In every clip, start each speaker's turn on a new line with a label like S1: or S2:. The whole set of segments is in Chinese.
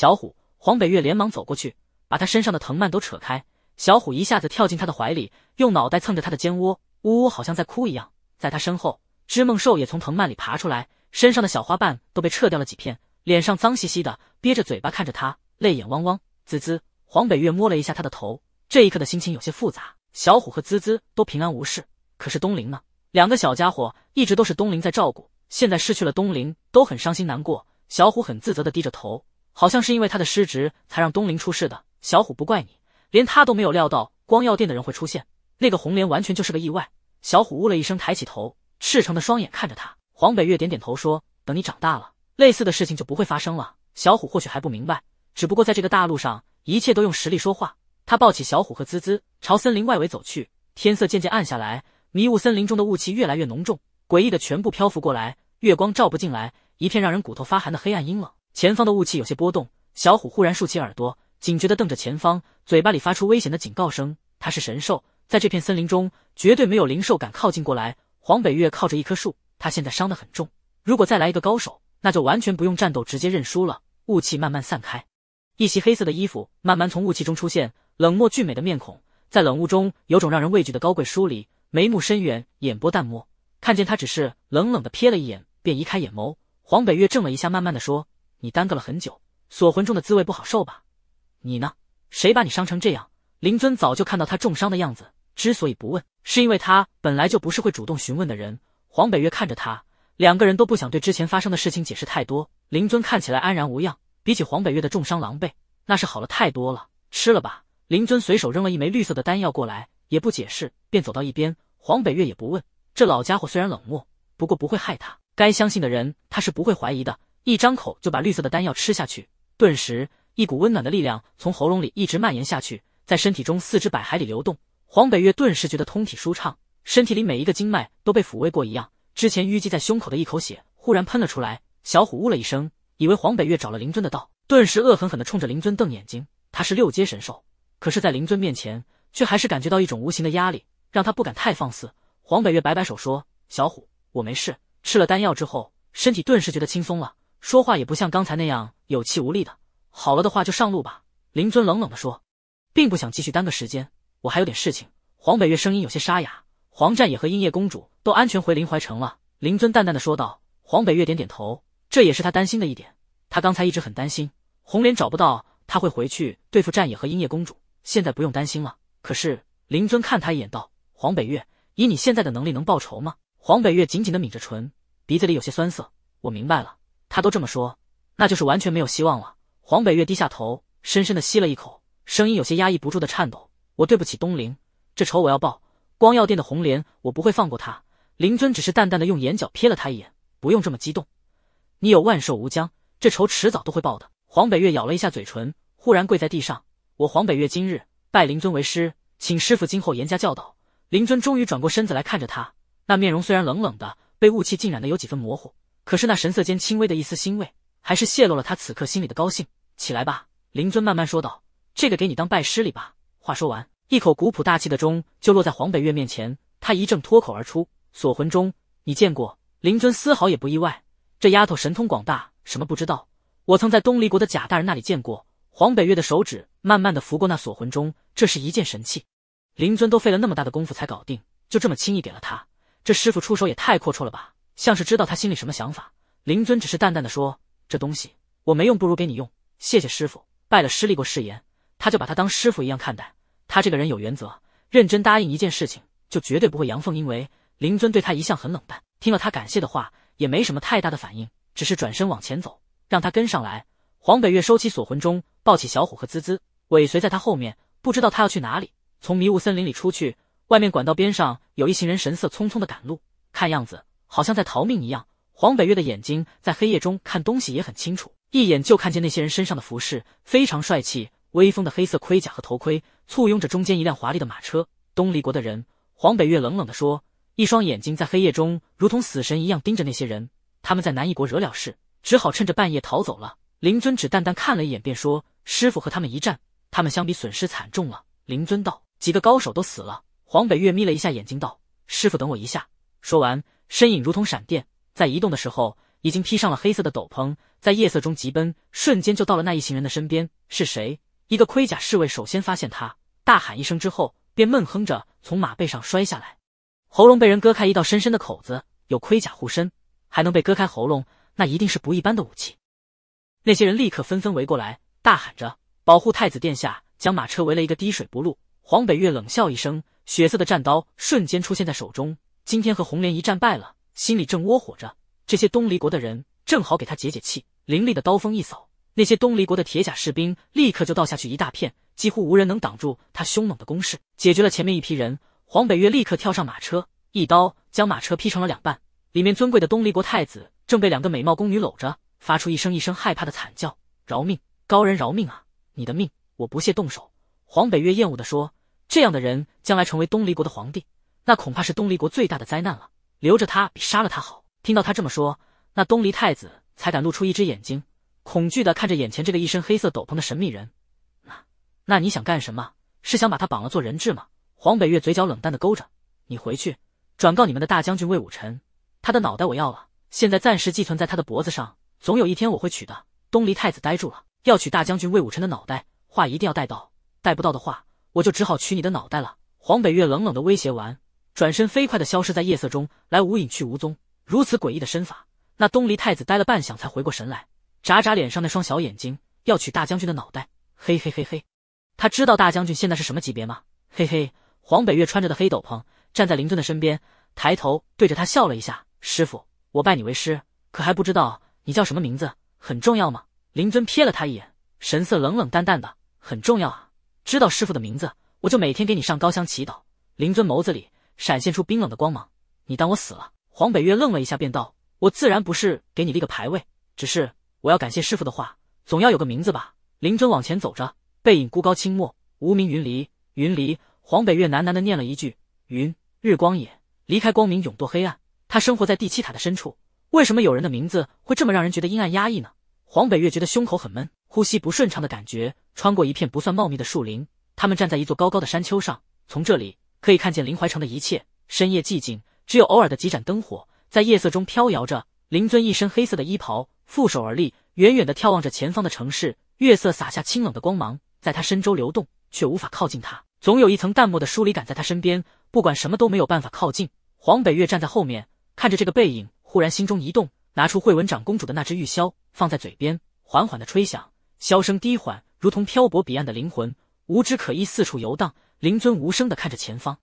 S1: 小虎黄北月连忙走过去，把他身上的藤蔓都扯开。小虎一下子跳进他的怀里，用脑袋蹭着他的肩窝，呜呜，好像在哭一样。在他身后，织梦兽也从藤蔓里爬出来，身上的小花瓣都被撤掉了几片，脸上脏兮兮的，憋着嘴巴看着他，泪眼汪汪。滋滋，黄北月摸了一下他的头，这一刻的心情有些复杂。小虎和滋滋都平安无事，可是东陵呢？两个小家伙一直都是东陵在照顾，现在失去了东陵，都很伤心难过。小虎很自责的低着头。好像是因为他的失职才让东林出事的。小虎不怪你，连他都没有料到光耀殿的人会出现。那个红莲完全就是个意外。小虎呜了一声，抬起头，赤诚的双眼看着他。黄北月点点头说：“等你长大了，类似的事情就不会发生了。”小虎或许还不明白，只不过在这个大陆上，一切都用实力说话。他抱起小虎和滋滋，朝森林外围走去。天色渐渐暗下来，迷雾森林中的雾气越来越浓重，诡异的全部漂浮过来，月光照不进来，一片让人骨头发寒的黑暗阴冷。前方的雾气有些波动，小虎忽然竖起耳朵，警觉地瞪着前方，嘴巴里发出危险的警告声。他是神兽，在这片森林中绝对没有灵兽敢靠近过来。黄北月靠着一棵树，他现在伤得很重，如果再来一个高手，那就完全不用战斗，直接认输了。雾气慢慢散开，一袭黑色的衣服慢慢从雾气中出现，冷漠俊美的面孔在冷雾中有种让人畏惧的高贵疏离，眉目深远，眼波淡漠。看见他只是冷冷地瞥了一眼，便移开眼眸。黄北月怔了一下，慢慢地说。你耽搁了很久，锁魂中的滋味不好受吧？你呢？谁把你伤成这样？灵尊早就看到他重伤的样子，之所以不问，是因为他本来就不是会主动询问的人。黄北月看着他，两个人都不想对之前发生的事情解释太多。灵尊看起来安然无恙，比起黄北月的重伤狼狈，那是好了太多了。吃了吧，灵尊随手扔了一枚绿色的丹药过来，也不解释，便走到一边。黄北月也不问，这老家伙虽然冷漠，不过不会害他。该相信的人，他是不会怀疑的。一张口就把绿色的丹药吃下去，顿时一股温暖的力量从喉咙里一直蔓延下去，在身体中四肢百骸里流动。黄北月顿时觉得通体舒畅，身体里每一个经脉都被抚慰过一样。之前淤积在胸口的一口血忽然喷了出来。小虎呜了一声，以为黄北月找了灵尊的道，顿时恶狠狠地冲着灵尊瞪眼睛。他是六阶神兽，可是，在灵尊面前却还是感觉到一种无形的压力，让他不敢太放肆。黄北月摆摆手说：“小虎，我没事。吃了丹药之后，身体顿时觉得轻松了。”说话也不像刚才那样有气无力的。好了的话，就上路吧。”林尊冷冷的说，并不想继续耽搁时间。我还有点事情。”黄北月声音有些沙哑。黄战也和音夜公主都安全回林淮城了。”林尊淡淡的说道。黄北月点点头，这也是他担心的一点。他刚才一直很担心红莲找不到，他会回去对付战野和音夜公主。现在不用担心了。可是林尊看他一眼，道：“黄北月，以你现在的能力，能报仇吗？”黄北月紧紧的抿着唇，鼻子里有些酸涩。我明白了。他都这么说，那就是完全没有希望了。黄北月低下头，深深的吸了一口，声音有些压抑不住的颤抖：“我对不起东陵，这仇我要报。光耀殿的红莲，我不会放过他。”灵尊只是淡淡的用眼角瞥了他一眼，不用这么激动。你有万寿无疆，这仇迟早都会报的。黄北月咬了一下嘴唇，忽然跪在地上：“我黄北月今日拜灵尊为师，请师傅今后严加教导。”灵尊终于转过身子来看着他，那面容虽然冷冷的，被雾气浸染的有几分模糊。可是那神色间轻微的一丝欣慰，还是泄露了他此刻心里的高兴。起来吧，灵尊慢慢说道：“这个给你当拜师礼吧。”话说完，一口古朴大气的钟就落在黄北月面前。他一阵脱口而出：“锁魂钟，你见过？”灵尊丝毫也不意外，这丫头神通广大，什么不知道？我曾在东离国的贾大人那里见过。黄北月的手指慢慢的拂过那锁魂钟，这是一件神器。灵尊都费了那么大的功夫才搞定，就这么轻易给了他，这师傅出手也太阔绰了吧。像是知道他心里什么想法，灵尊只是淡淡的说：“这东西我没用，不如给你用，谢谢师傅。”拜了师立过誓言，他就把他当师傅一样看待。他这个人有原则，认真答应一件事情，就绝对不会阳奉阴违。灵尊对他一向很冷淡，听了他感谢的话，也没什么太大的反应，只是转身往前走，让他跟上来。黄北月收起锁魂钟，抱起小虎和滋滋，尾随在他后面，不知道他要去哪里。从迷雾森林里出去，外面管道边上有一行人神色匆匆的赶路，看样子。好像在逃命一样。黄北月的眼睛在黑夜中看东西也很清楚，一眼就看见那些人身上的服饰非常帅气、威风的黑色盔甲和头盔，簇拥着中间一辆华丽的马车。东离国的人，黄北月冷冷地说，一双眼睛在黑夜中如同死神一样盯着那些人。他们在南一国惹了事，只好趁着半夜逃走了。灵尊只淡淡看了一眼，便说：“师傅和他们一战，他们相比损失惨重了。”灵尊道：“几个高手都死了。”黄北月眯了一下眼睛道：“师傅，等我一下。”说完。身影如同闪电，在移动的时候已经披上了黑色的斗篷，在夜色中疾奔，瞬间就到了那一行人的身边。是谁？一个盔甲侍卫首先发现他，大喊一声之后，便闷哼着从马背上摔下来，喉咙被人割开一道深深的口子。有盔甲护身，还能被割开喉咙，那一定是不一般的武器。那些人立刻纷纷围过来，大喊着保护太子殿下，将马车围了一个滴水不漏。黄北月冷笑一声，血色的战刀瞬间出现在手中。今天和红莲一战败了，心里正窝火着，这些东离国的人正好给他解解气。凌厉的刀锋一扫，那些东离国的铁甲士兵立刻就倒下去一大片，几乎无人能挡住他凶猛的攻势。解决了前面一批人，黄北月立刻跳上马车，一刀将马车劈成了两半。里面尊贵的东离国太子正被两个美貌宫女搂着，发出一声一声害怕的惨叫：“饶命，高人饶命啊！你的命我不屑动手。”黄北月厌恶地说：“这样的人将来成为东离国的皇帝。”那恐怕是东离国最大的灾难了，留着他比杀了他好。听到他这么说，那东离太子才敢露出一只眼睛，恐惧的看着眼前这个一身黑色斗篷的神秘人。那那你想干什么？是想把他绑了做人质吗？黄北月嘴角冷淡的勾着。你回去转告你们的大将军魏武臣，他的脑袋我要了，现在暂时寄存在他的脖子上，总有一天我会取的。东离太子呆住了，要取大将军魏武臣的脑袋，话一定要带到，带不到的话，我就只好取你的脑袋了。黄北月冷冷的威胁完。转身飞快地消失在夜色中，来无影去无踪，如此诡异的身法。那东离太子呆了半晌，才回过神来，眨眨脸上那双小眼睛，要取大将军的脑袋。嘿嘿嘿嘿，他知道大将军现在是什么级别吗？嘿嘿，黄北月穿着的黑斗篷站在林尊的身边，抬头对着他笑了一下：“师傅，我拜你为师，可还不知道你叫什么名字，很重要吗？”林尊瞥了他一眼，神色冷冷淡淡的：“很重要啊，知道师傅的名字，我就每天给你上高香祈祷。”林尊眸子里。闪现出冰冷的光芒，你当我死了？黄北月愣了一下，便道：“我自然不是给你立个牌位，只是我要感谢师傅的话，总要有个名字吧。”林尊往前走着，背影孤高清墨，无名云离。云离，黄北月喃喃地念了一句：“云日光也离开光明，永堕黑暗。”他生活在第七塔的深处，为什么有人的名字会这么让人觉得阴暗压抑呢？黄北月觉得胸口很闷，呼吸不顺畅的感觉。穿过一片不算茂密的树林，他们站在一座高高的山丘上，从这里。可以看见林怀城的一切。深夜寂静，只有偶尔的几盏灯火在夜色中飘摇着。林尊一身黑色的衣袍，负手而立，远远的眺望着前方的城市。月色洒下清冷的光芒，在他身周流动，却无法靠近他。总有一层淡漠的疏离感在他身边，不管什么都没有办法靠近。黄北月站在后面，看着这个背影，忽然心中一动，拿出慧文长公主的那只玉箫，放在嘴边，缓缓的吹响。箫声低缓，如同漂泊彼岸的灵魂。无枝可依，四处游荡。灵尊无声地看着前方，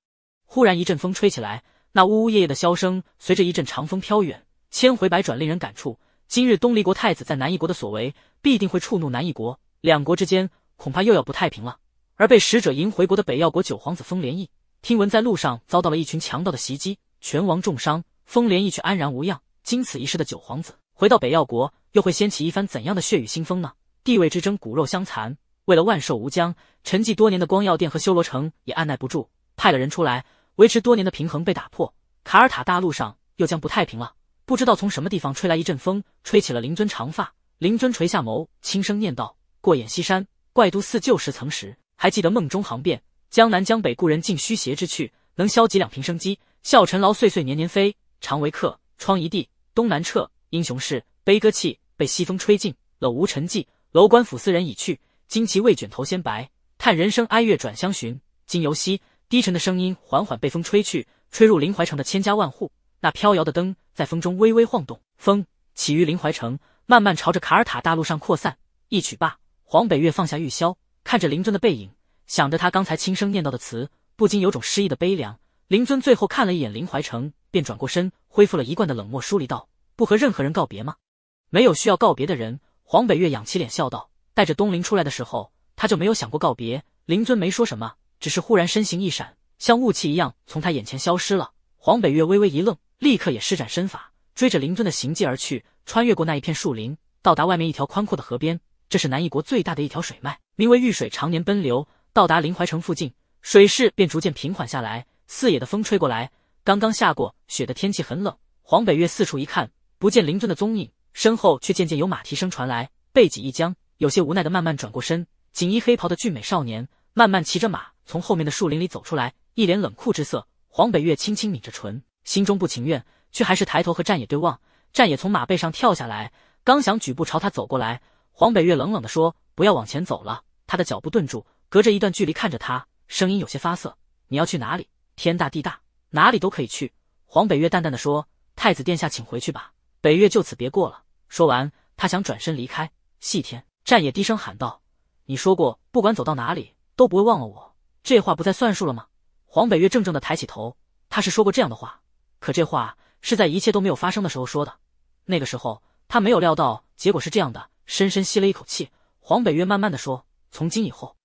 S1: 忽然一阵风吹起来，那呜呜咽咽的箫声随着一阵长风飘远，千回百转，令人感触。今日东离国太子在南翼国的所为，必定会触怒南翼国，两国之间恐怕又要不太平了。而被使者迎回国的北药国九皇子风莲翼，听闻在路上遭到了一群强盗的袭击，拳王重伤，风莲翼却安然无恙。经此一事的九皇子，回到北药国，又会掀起一番怎样的血雨腥风呢？地位之争，骨肉相残。为了万寿无疆，沉寂多年的光耀殿和修罗城也按耐不住，派了人出来。维持多年的平衡被打破，卡尔塔大陆上又将不太平了。不知道从什么地方吹来一阵风，吹起了灵尊长发。灵尊垂下眸，轻声念道：“过眼西山，怪都似旧时曾时，还记得梦中行遍江南江北，故人尽虚邪之趣，能消几两平生机？笑尘劳岁岁年年飞，长为客，窗一地，东南彻，英雄事，悲歌泣，被西风吹尽了无尘迹。楼观府斯人已去。”旌旗未卷头先白，叹人生哀乐转相寻。今犹西，低沉的声音缓缓被风吹去，吹入林淮城的千家万户。那飘摇的灯在风中微微晃动。风起于林淮城，慢慢朝着卡尔塔大陆上扩散。一曲罢，黄北月放下玉箫，看着林尊的背影，想着他刚才轻声念叨的词，不禁有种失意的悲凉。林尊最后看了一眼林淮城，便转过身，恢复了一贯的冷漠疏离，道：“不和任何人告别吗？”“没有需要告别的人。”黄北月仰起脸笑道。带着东陵出来的时候，他就没有想过告别。灵尊没说什么，只是忽然身形一闪，像雾气一样从他眼前消失了。黄北月微微一愣，立刻也施展身法，追着灵尊的行迹而去。穿越过那一片树林，到达外面一条宽阔的河边。这是南翼国最大的一条水脉，名为玉水，常年奔流。到达临淮城附近，水势便逐渐平缓下来。四野的风吹过来，刚刚下过雪的天气很冷。黄北月四处一看，不见灵尊的踪影，身后却渐渐有马蹄声传来，背脊一僵。有些无奈的慢慢转过身，锦衣黑袍的俊美少年慢慢骑着马从后面的树林里走出来，一脸冷酷之色。黄北月轻轻抿着唇，心中不情愿，却还是抬头和战野对望。战野从马背上跳下来，刚想举步朝他走过来，黄北月冷冷的说：“不要往前走了。”他的脚步顿住，隔着一段距离看着他，声音有些发涩：“你要去哪里？天大地大，哪里都可以去。”黄北月淡淡的说：“太子殿下，请回去吧，北月就此别过了。”说完，他想转身离开，细天。战野低声喊道：“你说过，不管走到哪里都不会忘了我，这话不再算数了吗？”黄北月怔怔的抬起头，他是说过这样的话，可这话是在一切都没有发生的时候说的，那个时候他没有料到结果是这样的。深深吸了一口气，黄北月慢慢的说：“从今以后，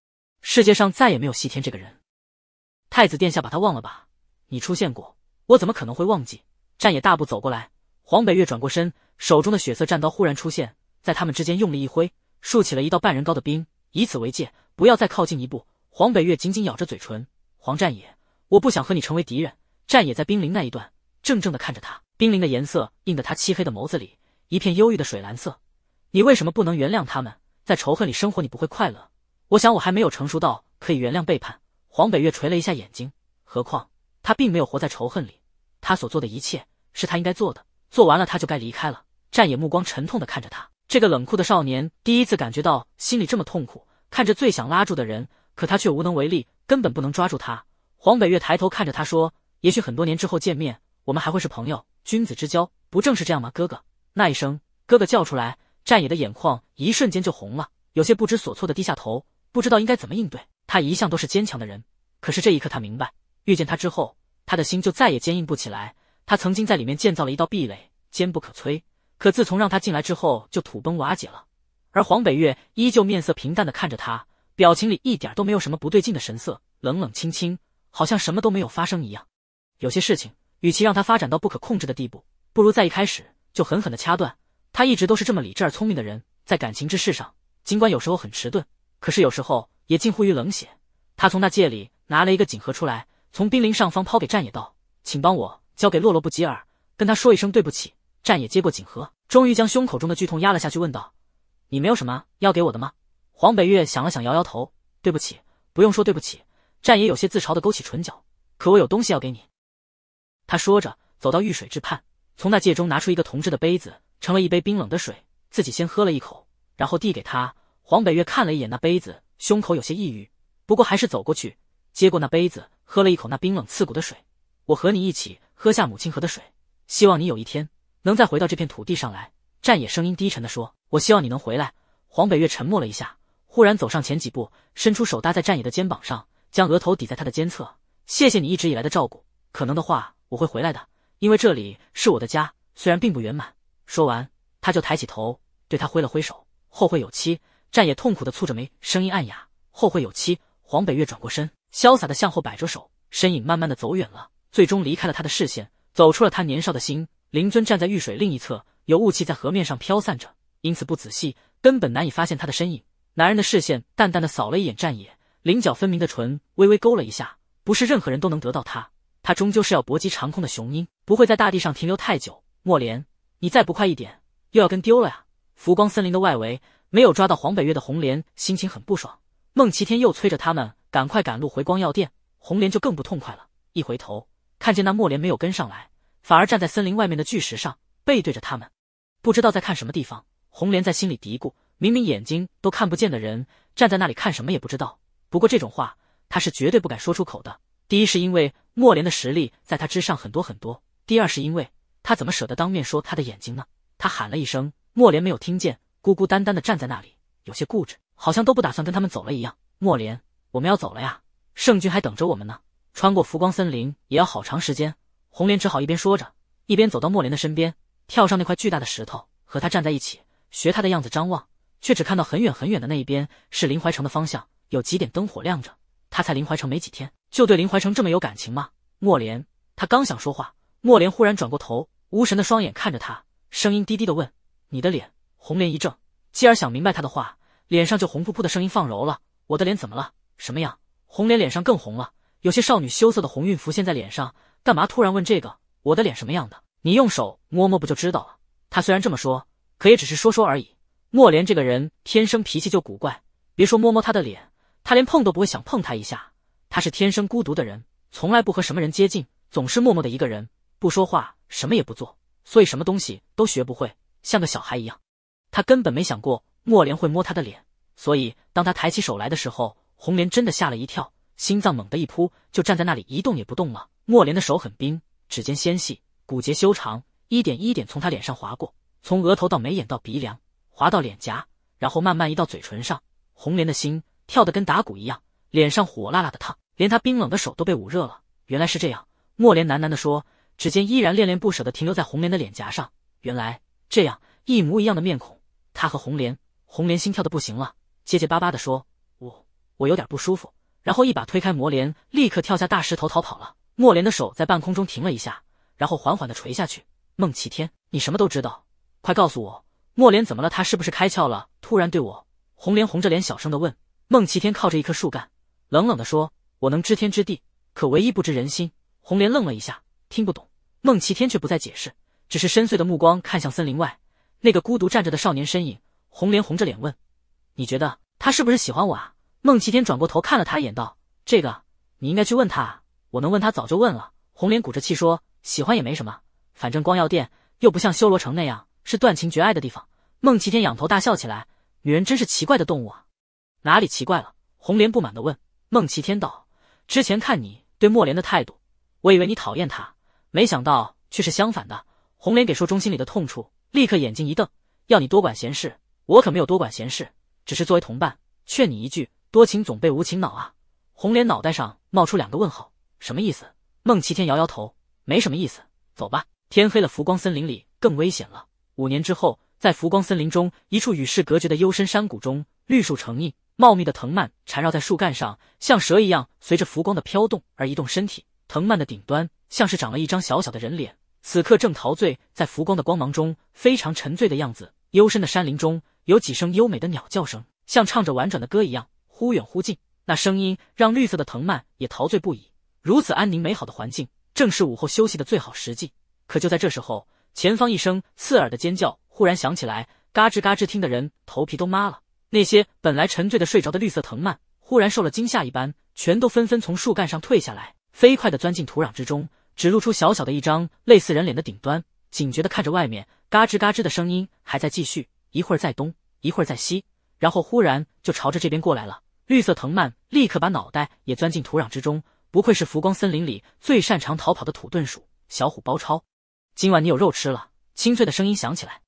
S1: 世界上再也没有西天这个人。太子殿下把他忘了吧，你出现过，我怎么可能会忘记？”战野大步走过来，黄北月转过身，手中的血色战刀忽然出现在他们之间，用力一挥。竖起了一道半人高的冰，以此为界，不要再靠近一步。黄北月紧紧咬着嘴唇。黄战野，我不想和你成为敌人。战野在冰凌那一段，怔怔的看着他，冰凌的颜色映得他漆黑的眸子里一片忧郁的水蓝色。你为什么不能原谅他们？在仇恨里生活，你不会快乐。我想我还没有成熟到可以原谅背叛。黄北月垂了一下眼睛。何况他并没有活在仇恨里，他所做的一切是他应该做的，做完了他就该离开了。战野目光沉痛的看着他。这个冷酷的少年第一次感觉到心里这么痛苦，看着最想拉住的人，可他却无能为力，根本不能抓住他。黄北月抬头看着他说：“也许很多年之后见面，我们还会是朋友，君子之交不正是这样吗？”哥哥，那一声哥哥叫出来，战野的眼眶一瞬间就红了，有些不知所措的低下头，不知道应该怎么应对。他一向都是坚强的人，可是这一刻他明白，遇见他之后，他的心就再也坚硬不起来。他曾经在里面建造了一道壁垒，坚不可摧。可自从让他进来之后，就土崩瓦解了。而黄北月依旧面色平淡的看着他，表情里一点都没有什么不对劲的神色，冷冷清清，好像什么都没有发生一样。有些事情，与其让他发展到不可控制的地步，不如在一开始就狠狠的掐断。他一直都是这么理智而聪明的人，在感情之事上，尽管有时候很迟钝，可是有时候也近乎于冷血。他从那戒里拿了一个锦盒出来，从冰凌上方抛给战野道：“请帮我交给洛洛布吉尔，跟他说一声对不起。”战野接过锦盒，终于将胸口中的剧痛压了下去，问道：“你没有什么要给我的吗？”黄北月想了想，摇摇头：“对不起，不用说对不起。”战野有些自嘲的勾起唇角：“可我有东西要给你。”他说着，走到御水之畔，从那戒中拿出一个铜制的杯子，盛了一杯冰冷的水，自己先喝了一口，然后递给他。黄北月看了一眼那杯子，胸口有些抑郁，不过还是走过去，接过那杯子，喝了一口那冰冷刺骨的水。我和你一起喝下母亲河的水，希望你有一天。能再回到这片土地上来，战野声音低沉的说：“我希望你能回来。”黄北月沉默了一下，忽然走上前几步，伸出手搭在战野的肩膀上，将额头抵在他的肩侧。“谢谢你一直以来的照顾，可能的话，我会回来的，因为这里是我的家，虽然并不圆满。”说完，他就抬起头，对他挥了挥手：“后会有期。”战野痛苦的蹙着眉，声音暗哑：“后会有期。”黄北月转过身，潇洒的向后摆着手，身影慢慢的走远了，最终离开了他的视线，走出了他年少的心。灵尊站在御水另一侧，有雾气在河面上飘散着，因此不仔细根本难以发现他的身影。男人的视线淡淡的扫了一眼战野，棱角分明的唇微微勾了一下。不是任何人都能得到他，他终究是要搏击长空的雄鹰，不会在大地上停留太久。莫莲，你再不快一点，又要跟丢了呀！浮光森林的外围，没有抓到黄北月的红莲心情很不爽。孟齐天又催着他们赶快赶路回光药店，红莲就更不痛快了。一回头，看见那莫莲没有跟上来。反而站在森林外面的巨石上，背对着他们，不知道在看什么地方。红莲在心里嘀咕：明明眼睛都看不见的人，站在那里看什么也不知道。不过这种话他是绝对不敢说出口的。第一是因为莫莲的实力在他之上很多很多，第二是因为他怎么舍得当面说他的眼睛呢？他喊了一声，莫莲没有听见，孤孤单单的站在那里，有些固执，好像都不打算跟他们走了一样。莫莲，我们要走了呀，圣君还等着我们呢。穿过浮光森林也要好长时间。红莲只好一边说着，一边走到莫莲的身边，跳上那块巨大的石头，和他站在一起，学他的样子张望，却只看到很远很远的那一边是林怀城的方向，有几点灯火亮着。他才林怀城没几天，就对林怀城这么有感情吗？莫莲，他刚想说话，莫莲忽然转过头，无神的双眼看着他，声音低低的问：“你的脸？”红莲一怔，继而想明白他的话，脸上就红扑扑的，声音放柔了：“我的脸怎么了？什么样？”红莲脸上更红了，有些少女羞涩的红晕浮现在脸上。干嘛突然问这个？我的脸什么样的？你用手摸摸不就知道了。他虽然这么说，可也只是说说而已。莫莲这个人天生脾气就古怪，别说摸摸他的脸，他连碰都不会想碰他一下。他是天生孤独的人，从来不和什么人接近，总是默默的一个人，不说话，什么也不做，所以什么东西都学不会，像个小孩一样。他根本没想过莫莲会摸他的脸，所以当他抬起手来的时候，红莲真的吓了一跳，心脏猛地一扑，就站在那里一动也不动了。莫莲的手很冰，指尖纤细，骨节修长，一点一点从他脸上划过，从额头到眉眼到鼻梁，划到脸颊，然后慢慢移到嘴唇上。红莲的心跳得跟打鼓一样，脸上火辣辣的烫，连他冰冷的手都被捂热了。原来是这样，莫莲喃喃地说，指尖依然恋恋不舍地停留在红莲的脸颊上。原来这样，一模一样的面孔，他和红莲。红莲心跳的不行了，结结巴巴地说：“我我有点不舒服。”然后一把推开魔莲，立刻跳下大石头逃跑了。莫莲的手在半空中停了一下，然后缓缓的垂下去。孟齐天，你什么都知道，快告诉我，莫莲怎么了？他是不是开窍了？突然对我，红莲红着脸小声的问。孟齐天靠着一棵树干，冷冷的说：“我能知天知地，可唯一不知人心。”红莲愣了一下，听不懂。孟齐天却不再解释，只是深邃的目光看向森林外那个孤独站着的少年身影。红莲红着脸问：“你觉得他是不是喜欢我啊？”孟齐天转过头看了他一眼，道：“这个你应该去问他。”我能问他早就问了。红莲鼓着气说：“喜欢也没什么，反正光耀殿又不像修罗城那样是断情绝爱的地方。”孟齐天仰头大笑起来：“女人真是奇怪的动物啊，哪里奇怪了？”红莲不满地问。孟齐天道：“之前看你对莫莲的态度，我以为你讨厌他，没想到却是相反的。”红莲给说中心里的痛处，立刻眼睛一瞪：“要你多管闲事，我可没有多管闲事，只是作为同伴劝你一句：多情总被无情恼啊！”红莲脑袋上冒出两个问号。什么意思？孟奇天摇摇头，没什么意思。走吧，天黑了，浮光森林里更危险了。五年之后，在浮光森林中一处与世隔绝的幽深山谷中，绿树成荫，茂密的藤蔓缠绕在树干上，像蛇一样随着浮光的飘动而移动身体。藤蔓的顶端像是长了一张小小的人脸，此刻正陶醉在浮光的光芒中，非常沉醉的样子。幽深的山林中有几声优美的鸟叫声，像唱着婉转的歌一样，忽远忽近。那声音让绿色的藤蔓也陶醉不已。如此安宁美好的环境，正是午后休息的最好时机。可就在这时候，前方一声刺耳的尖叫忽然响起来，嘎吱嘎吱，听的人头皮都麻了。那些本来沉醉的睡着的绿色藤蔓，忽然受了惊吓一般，全都纷纷从树干上退下来，飞快的钻进土壤之中，只露出小小的一张类似人脸的顶端，警觉的看着外面。嘎吱嘎吱的声音还在继续，一会儿在东，一会儿在西，然后忽然就朝着这边过来了。绿色藤蔓立刻把脑袋也钻进土壤之中。不愧是浮光森林里最擅长逃跑的土遁鼠小虎包抄，今晚你有肉吃了。清脆的声音响起来，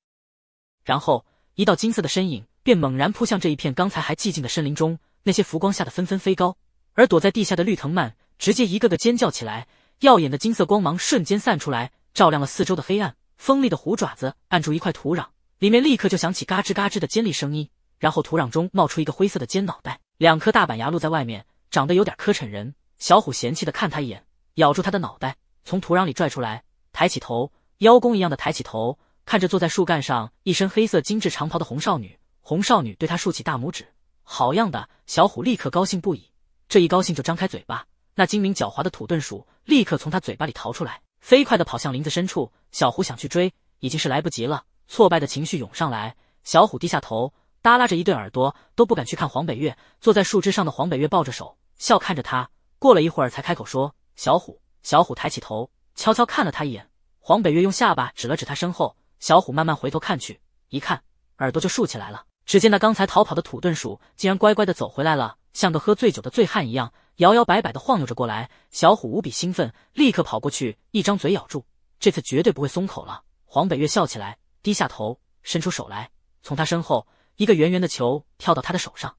S1: 然后一道金色的身影便猛然扑向这一片刚才还寂静的森林中，那些浮光吓得纷纷飞高，而躲在地下的绿藤蔓直接一个个尖叫起来。耀眼的金色光芒瞬间散出来，照亮了四周的黑暗。锋利的虎爪子按住一块土壤，里面立刻就响起嘎吱嘎吱的尖利声音，然后土壤中冒出一个灰色的尖脑袋，两颗大板牙露在外面，长得有点磕碜人。小虎嫌弃的看他一眼，咬住他的脑袋，从土壤里拽出来，抬起头，邀功一样的抬起头，看着坐在树干上一身黑色精致长袍的红少女。红少女对他竖起大拇指，好样的！小虎立刻高兴不已，这一高兴就张开嘴巴，那精明狡猾的土遁鼠立刻从他嘴巴里逃出来，飞快的跑向林子深处。小虎想去追，已经是来不及了。挫败的情绪涌上来，小虎低下头，耷拉着一对耳朵，都不敢去看黄北月。坐在树枝上的黄北月抱着手，笑看着他。过了一会儿，才开口说：“小虎。”小虎抬起头，悄悄看了他一眼。黄北月用下巴指了指他身后，小虎慢慢回头看去，一看，耳朵就竖起来了。只见那刚才逃跑的土遁鼠，竟然乖乖的走回来了，像个喝醉酒的醉汉一样，摇摇摆摆的晃悠着过来。小虎无比兴奋，立刻跑过去，一张嘴咬住，这次绝对不会松口了。黄北月笑起来，低下头，伸出手来，从他身后一个圆圆的球跳到他的手上，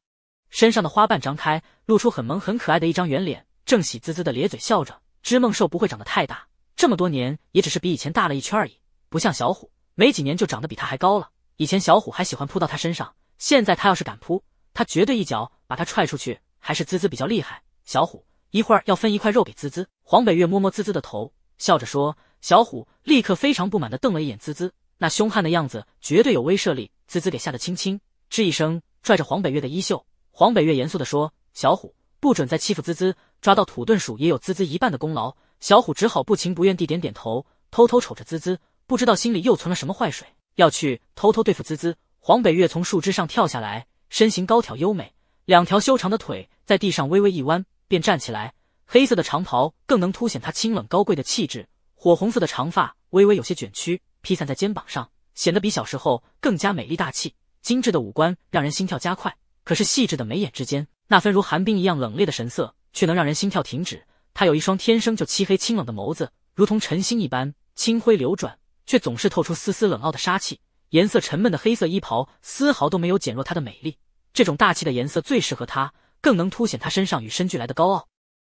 S1: 身上的花瓣张开，露出很萌很可爱的一张圆脸。正喜滋滋的咧嘴笑着，织梦兽不会长得太大，这么多年也只是比以前大了一圈而已，不像小虎，没几年就长得比他还高了。以前小虎还喜欢扑到他身上，现在他要是敢扑，他绝对一脚把他踹出去。还是滋滋比较厉害，小虎一会儿要分一块肉给滋滋。黄北月摸摸滋滋的头，笑着说：“小虎。”立刻非常不满的瞪了一眼滋滋，那凶悍的样子绝对有威慑力，滋滋给吓得轻轻吱一声，拽着黄北月的衣袖。黄北月严肃的说：“小虎。”不准再欺负滋滋，抓到土遁鼠也有滋滋一半的功劳。小虎只好不情不愿地点点头，偷偷瞅着滋滋，不知道心里又存了什么坏水，要去偷偷对付滋滋。黄北月从树枝上跳下来，身形高挑优美，两条修长的腿在地上微微一弯便站起来，黑色的长袍更能凸显她清冷高贵的气质，火红色的长发微微有些卷曲，披散在肩膀上，显得比小时候更加美丽大气。精致的五官让人心跳加快，可是细致的眉眼之间。那份如寒冰一样冷冽的神色，却能让人心跳停止。他有一双天生就漆黑清冷的眸子，如同晨星一般清辉流转，却总是透出丝丝冷傲的杀气。颜色沉闷的黑色衣袍，丝毫都没有减弱他的美丽。这种大气的颜色最适合他，更能凸显他身上与生俱来的高傲。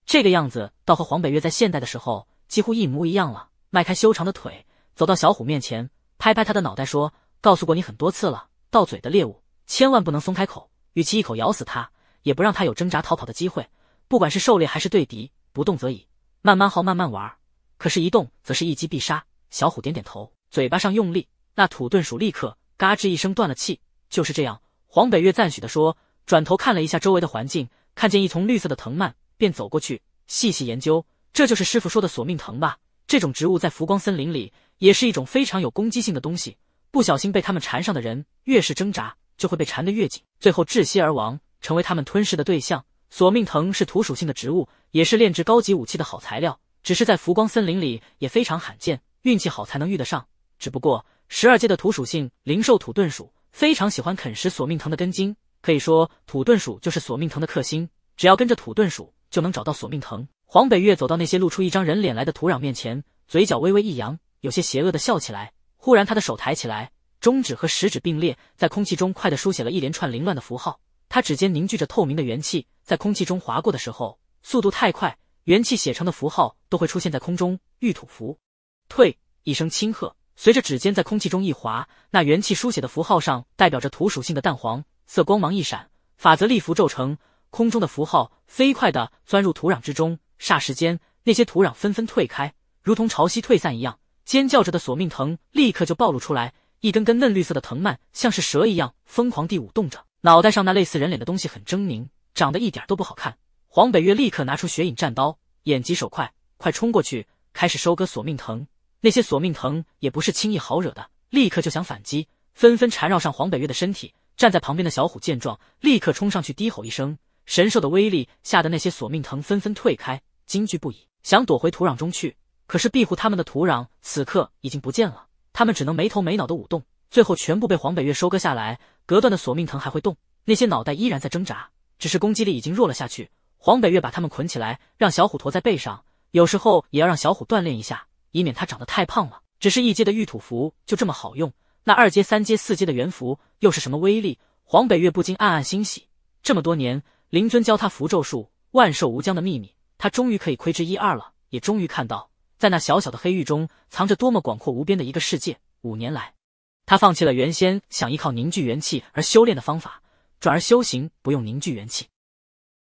S1: 这个样子倒和黄北月在现代的时候几乎一模一样了。迈开修长的腿，走到小虎面前，拍拍他的脑袋说：“告诉过你很多次了，到嘴的猎物千万不能松开口，与其一口咬死他。”也不让他有挣扎逃跑的机会，不管是狩猎还是对敌，不动则已，慢慢耗，慢慢玩。可是，一动则是一击必杀。小虎点点头，嘴巴上用力，那土遁鼠立刻嘎吱一声断了气。就是这样。黄北月赞许地说，转头看了一下周围的环境，看见一丛绿色的藤蔓，便走过去细细研究。这就是师傅说的索命藤吧？这种植物在浮光森林里也是一种非常有攻击性的东西。不小心被他们缠上的人，越是挣扎，就会被缠得越紧，最后窒息而亡。成为他们吞噬的对象。索命藤是土属性的植物，也是炼制高级武器的好材料。只是在浮光森林里也非常罕见，运气好才能遇得上。只不过十二阶的土属性灵兽土遁鼠非常喜欢啃食索命藤的根茎，可以说土遁鼠就是索命藤的克星。只要跟着土遁鼠，就能找到索命藤。黄北月走到那些露出一张人脸来的土壤面前，嘴角微微一扬，有些邪恶的笑起来。忽然，他的手抬起来，中指和食指并列，在空气中快的书写了一连串凌乱的符号。他指尖凝聚着透明的元气，在空气中划过的时候，速度太快，元气写成的符号都会出现在空中。玉土符，退！一声轻喝，随着指尖在空气中一划，那元气书写的符号上代表着土属性的淡黄色光芒一闪，法则力符咒成，空中的符号飞快地钻入土壤之中。霎时间，那些土壤纷纷退开，如同潮汐退散一样。尖叫着的索命藤立刻就暴露出来，一根根嫩绿色的藤蔓像是蛇一样疯狂地舞动着。脑袋上那类似人脸的东西很狰狞，长得一点都不好看。黄北月立刻拿出血影战刀，眼疾手快，快冲过去开始收割索命藤。那些索命藤也不是轻易好惹的，立刻就想反击，纷纷缠绕上黄北月的身体。站在旁边的小虎见状，立刻冲上去低吼一声，神兽的威力吓得那些索命藤纷纷退开，惊惧不已，想躲回土壤中去。可是庇护他们的土壤此刻已经不见了，他们只能没头没脑的舞动，最后全部被黄北月收割下来。隔断的索命藤还会动，那些脑袋依然在挣扎，只是攻击力已经弱了下去。黄北月把他们捆起来，让小虎驮在背上。有时候也要让小虎锻炼一下，以免它长得太胖了。只是一阶的玉土符就这么好用，那二阶、三阶、四阶的元符又是什么威力？黄北月不禁暗暗欣喜。这么多年，灵尊教他符咒术、万寿无疆的秘密，他终于可以窥之一二了，也终于看到，在那小小的黑狱中藏着多么广阔无边的一个世界。五年来。他放弃了原先想依靠凝聚元气而修炼的方法，转而修行不用凝聚元气，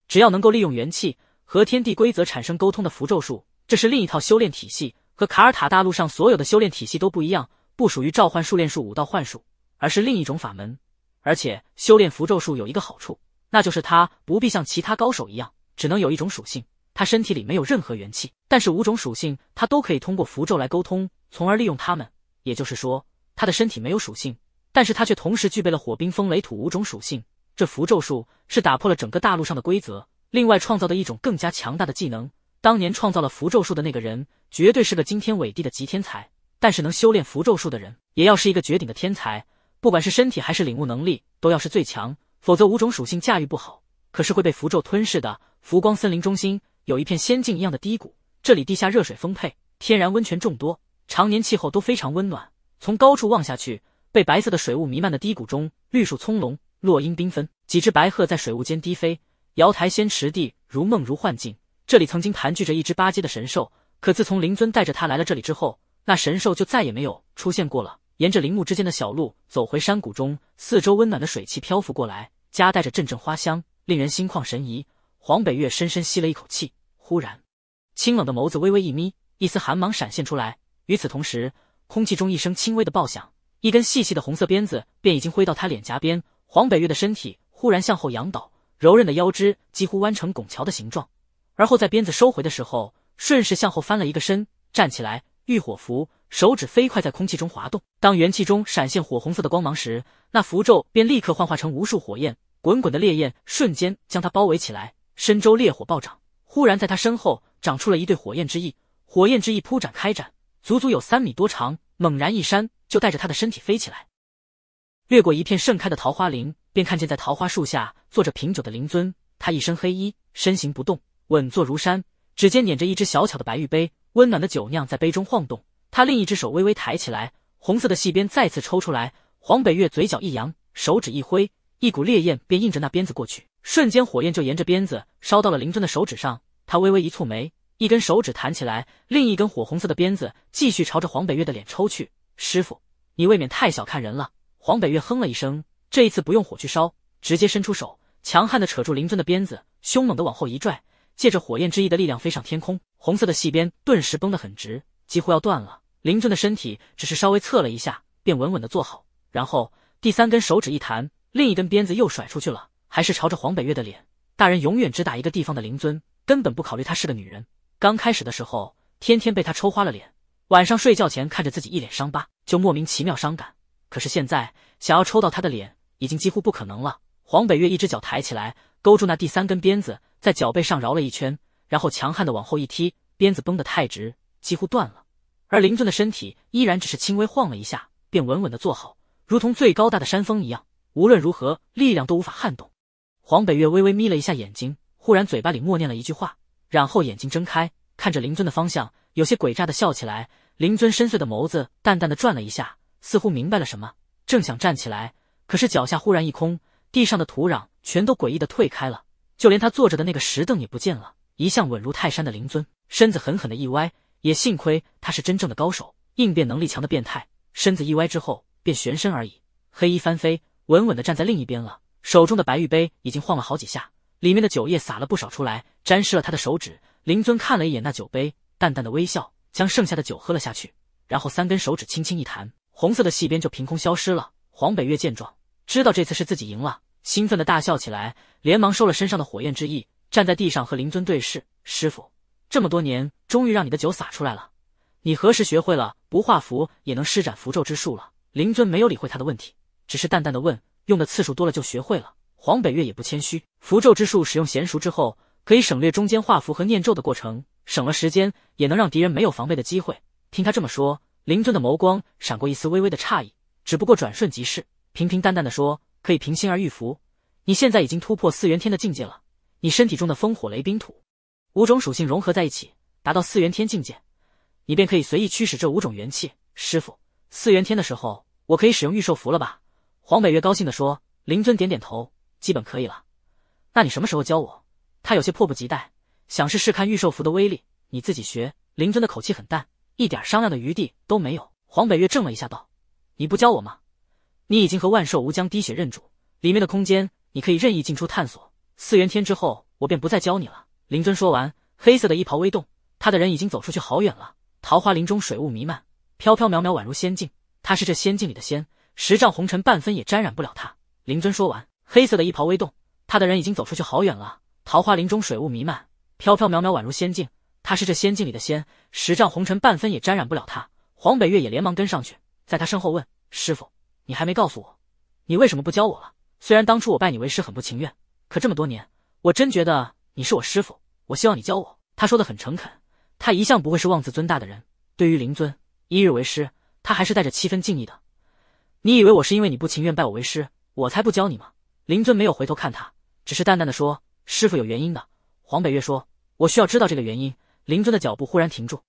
S1: 只要能够利用元气和天地规则产生沟通的符咒术，这是另一套修炼体系，和卡尔塔大陆上所有的修炼体系都不一样，不属于召唤术、练术、五道幻术，而是另一种法门。而且修炼符咒术有一个好处，那就是他不必像其他高手一样，只能有一种属性。他身体里没有任何元气，但是五种属性他都可以通过符咒来沟通，从而利用他们。也就是说。他的身体没有属性，但是他却同时具备了火、冰、风、雷、土五种属性。这符咒术是打破了整个大陆上的规则，另外创造的一种更加强大的技能。当年创造了符咒术的那个人，绝对是个惊天伟地的极天才。但是能修炼符咒术的人，也要是一个绝顶的天才，不管是身体还是领悟能力，都要是最强，否则五种属性驾驭不好，可是会被符咒吞噬的。浮光森林中心有一片仙境一样的低谷，这里地下热水丰沛，天然温泉众多，常年气候都非常温暖。从高处望下去，被白色的水雾弥漫的低谷中，绿树葱茏，落英缤纷，几只白鹤在水雾间低飞。瑶台仙池地如梦如幻境，这里曾经盘踞着一只八阶的神兽，可自从灵尊带着他来了这里之后，那神兽就再也没有出现过了。沿着林木之间的小路走回山谷中，四周温暖的水汽漂浮过来，夹带着阵阵花香，令人心旷神怡。黄北月深深吸了一口气，忽然，清冷的眸子微微一眯，一丝寒芒闪现出来。与此同时。空气中一声轻微的爆响，一根细细的红色鞭子便已经挥到他脸颊边。黄北月的身体忽然向后仰倒，柔韧的腰肢几乎弯成拱桥的形状，而后在鞭子收回的时候，顺势向后翻了一个身，站起来。浴火符，手指飞快在空气中滑动。当元气中闪现火红色的光芒时，那符咒便立刻幻化成无数火焰，滚滚的烈焰瞬间将他包围起来，身周烈火暴涨。忽然，在他身后长出了一对火焰之翼，火焰之翼铺展开展。足足有三米多长，猛然一扇，就带着他的身体飞起来，掠过一片盛开的桃花林，便看见在桃花树下坐着品酒的灵尊。他一身黑衣，身形不动，稳坐如山，指尖捻着一只小巧的白玉杯，温暖的酒酿在杯中晃动。他另一只手微微抬起来，红色的细鞭再次抽出来。黄北月嘴角一扬，手指一挥，一股烈焰便映着那鞭子过去，瞬间火焰就沿着鞭子烧到了灵尊的手指上。他微微一蹙眉。一根手指弹起来，另一根火红色的鞭子继续朝着黄北月的脸抽去。师傅，你未免太小看人了。黄北月哼了一声，这一次不用火去烧，直接伸出手，强悍的扯住林尊的鞭子，凶猛的往后一拽，借着火焰之意的力量飞上天空。红色的细鞭顿时绷得很直，几乎要断了。林尊的身体只是稍微侧了一下，便稳稳的坐好。然后第三根手指一弹，另一根鞭子又甩出去了，还是朝着黄北月的脸。大人永远只打一个地方的灵尊，根本不考虑她是个女人。刚开始的时候，天天被他抽花了脸，晚上睡觉前看着自己一脸伤疤，就莫名其妙伤感。可是现在，想要抽到他的脸，已经几乎不可能了。黄北月一只脚抬起来，勾住那第三根鞭子，在脚背上绕了一圈，然后强悍的往后一踢，鞭子绷得太直，几乎断了。而林尊的身体依然只是轻微晃了一下，便稳稳的坐好，如同最高大的山峰一样，无论如何力量都无法撼动。黄北月微微眯了一下眼睛，忽然嘴巴里默念了一句话。然后眼睛睁开，看着灵尊的方向，有些诡诈的笑起来。灵尊深邃的眸子淡淡的转了一下，似乎明白了什么，正想站起来，可是脚下忽然一空，地上的土壤全都诡异的退开了，就连他坐着的那个石凳也不见了。一向稳如泰山的灵尊身子狠狠的一歪，也幸亏他是真正的高手，应变能力强的变态，身子一歪之后便旋身而已，黑衣翻飞，稳稳的站在另一边了，手中的白玉杯已经晃了好几下。里面的酒液洒了不少出来，沾湿了他的手指。灵尊看了一眼那酒杯，淡淡的微笑，将剩下的酒喝了下去。然后三根手指轻轻一弹，红色的细边就凭空消失了。黄北月见状，知道这次是自己赢了，兴奋的大笑起来，连忙收了身上的火焰之意，站在地上和灵尊对视。师傅，这么多年，终于让你的酒洒出来了。你何时学会了不画符也能施展符咒之术了？灵尊没有理会他的问题，只是淡淡的问：“用的次数多了就学会了。”黄北月也不谦虚，符咒之术使用娴熟之后，可以省略中间画符和念咒的过程，省了时间，也能让敌人没有防备的机会。听他这么说，灵尊的眸光闪过一丝微微的诧异，只不过转瞬即逝，平平淡淡的说：“可以平心而御符。你现在已经突破四元天的境界了，你身体中的风火雷冰土五种属性融合在一起，达到四元天境界，你便可以随意驱使这五种元气。”师傅，四元天的时候，我可以使用御兽符了吧？”黄北月高兴地说。灵尊点点头。基本可以了，那你什么时候教我？他有些迫不及待，想试试看御兽符的威力。你自己学，灵尊的口气很淡，一点商量的余地都没有。黄北月怔了一下，道：“你不教我吗？你已经和万寿无疆滴血认主，里面的空间你可以任意进出探索。四元天之后，我便不再教你了。”灵尊说完，黑色的衣袍微动，他的人已经走出去好远了。桃花林中水雾弥漫，飘飘渺渺，宛如仙境。他是这仙境里的仙，十丈红尘半分也沾染不了他。灵尊说完。黑色的衣袍微动，他的人已经走出去好远了。桃花林中水雾弥漫，飘飘渺渺，宛如仙境。他是这仙境里的仙，十丈红尘半分也沾染不了他。黄北月也连忙跟上去，在他身后问：“师傅，你还没告诉我，你为什么不教我了？虽然当初我拜你为师很不情愿，可这么多年，我真觉得你是我师傅。我希望你教我。”他说的很诚恳，他一向不会是妄自尊大的人。对于灵尊一日为师，他还是带着七分敬意的。你以为我是因为你不情愿拜我为师，我才不教你吗？林尊没有回头看他，只是淡淡的说：“师傅有原因的。”黄北月说：“我需要知道这个原因。”林尊的脚步忽然停住，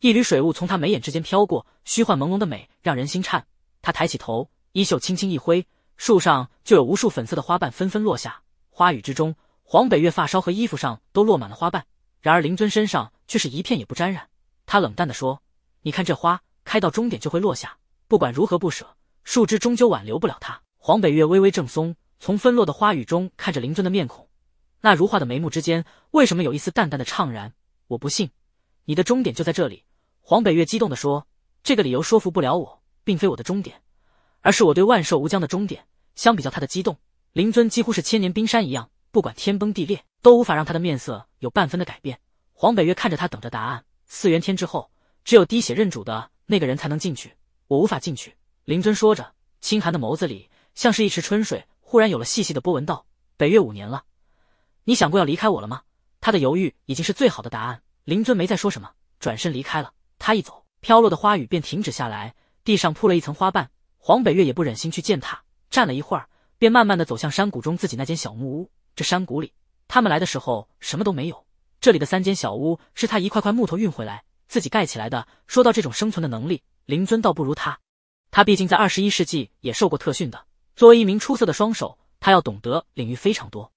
S1: 一缕水雾从他眉眼之间飘过，虚幻朦胧的美让人心颤。他抬起头，衣袖轻轻一挥，树上就有无数粉色的花瓣纷纷落下。花雨之中，黄北月发梢和衣服上都落满了花瓣，然而林尊身上却是一片也不沾染。他冷淡的说：“你看这花，开到终点就会落下，不管如何不舍，树枝终究挽留不了它。”黄北月微微正松。从纷落的花雨中看着灵尊的面孔，那如画的眉目之间，为什么有一丝淡淡的怅然？我不信，你的终点就在这里。黄北月激动的说：“这个理由说服不了我，并非我的终点，而是我对万寿无疆的终点。”相比较他的激动，灵尊几乎是千年冰山一样，不管天崩地裂，都无法让他的面色有半分的改变。黄北月看着他，等着答案。四元天之后，只有滴血认主的那个人才能进去。我无法进去。灵尊说着，清寒的眸子里像是一池春水。忽然有了细细的波纹，道：“北月五年了，你想过要离开我了吗？”他的犹豫已经是最好的答案。灵尊没再说什么，转身离开了。他一走，飘落的花雨便停止下来，地上铺了一层花瓣。黄北月也不忍心去践踏，站了一会儿，便慢慢的走向山谷中自己那间小木屋。这山谷里，他们来的时候什么都没有，这里的三间小屋是他一块块木头运回来自己盖起来的。说到这种生存的能力，灵尊倒不如他，他毕竟在二十一世纪也受过特训的。作为一名出色的双手，他要懂得领域非常多，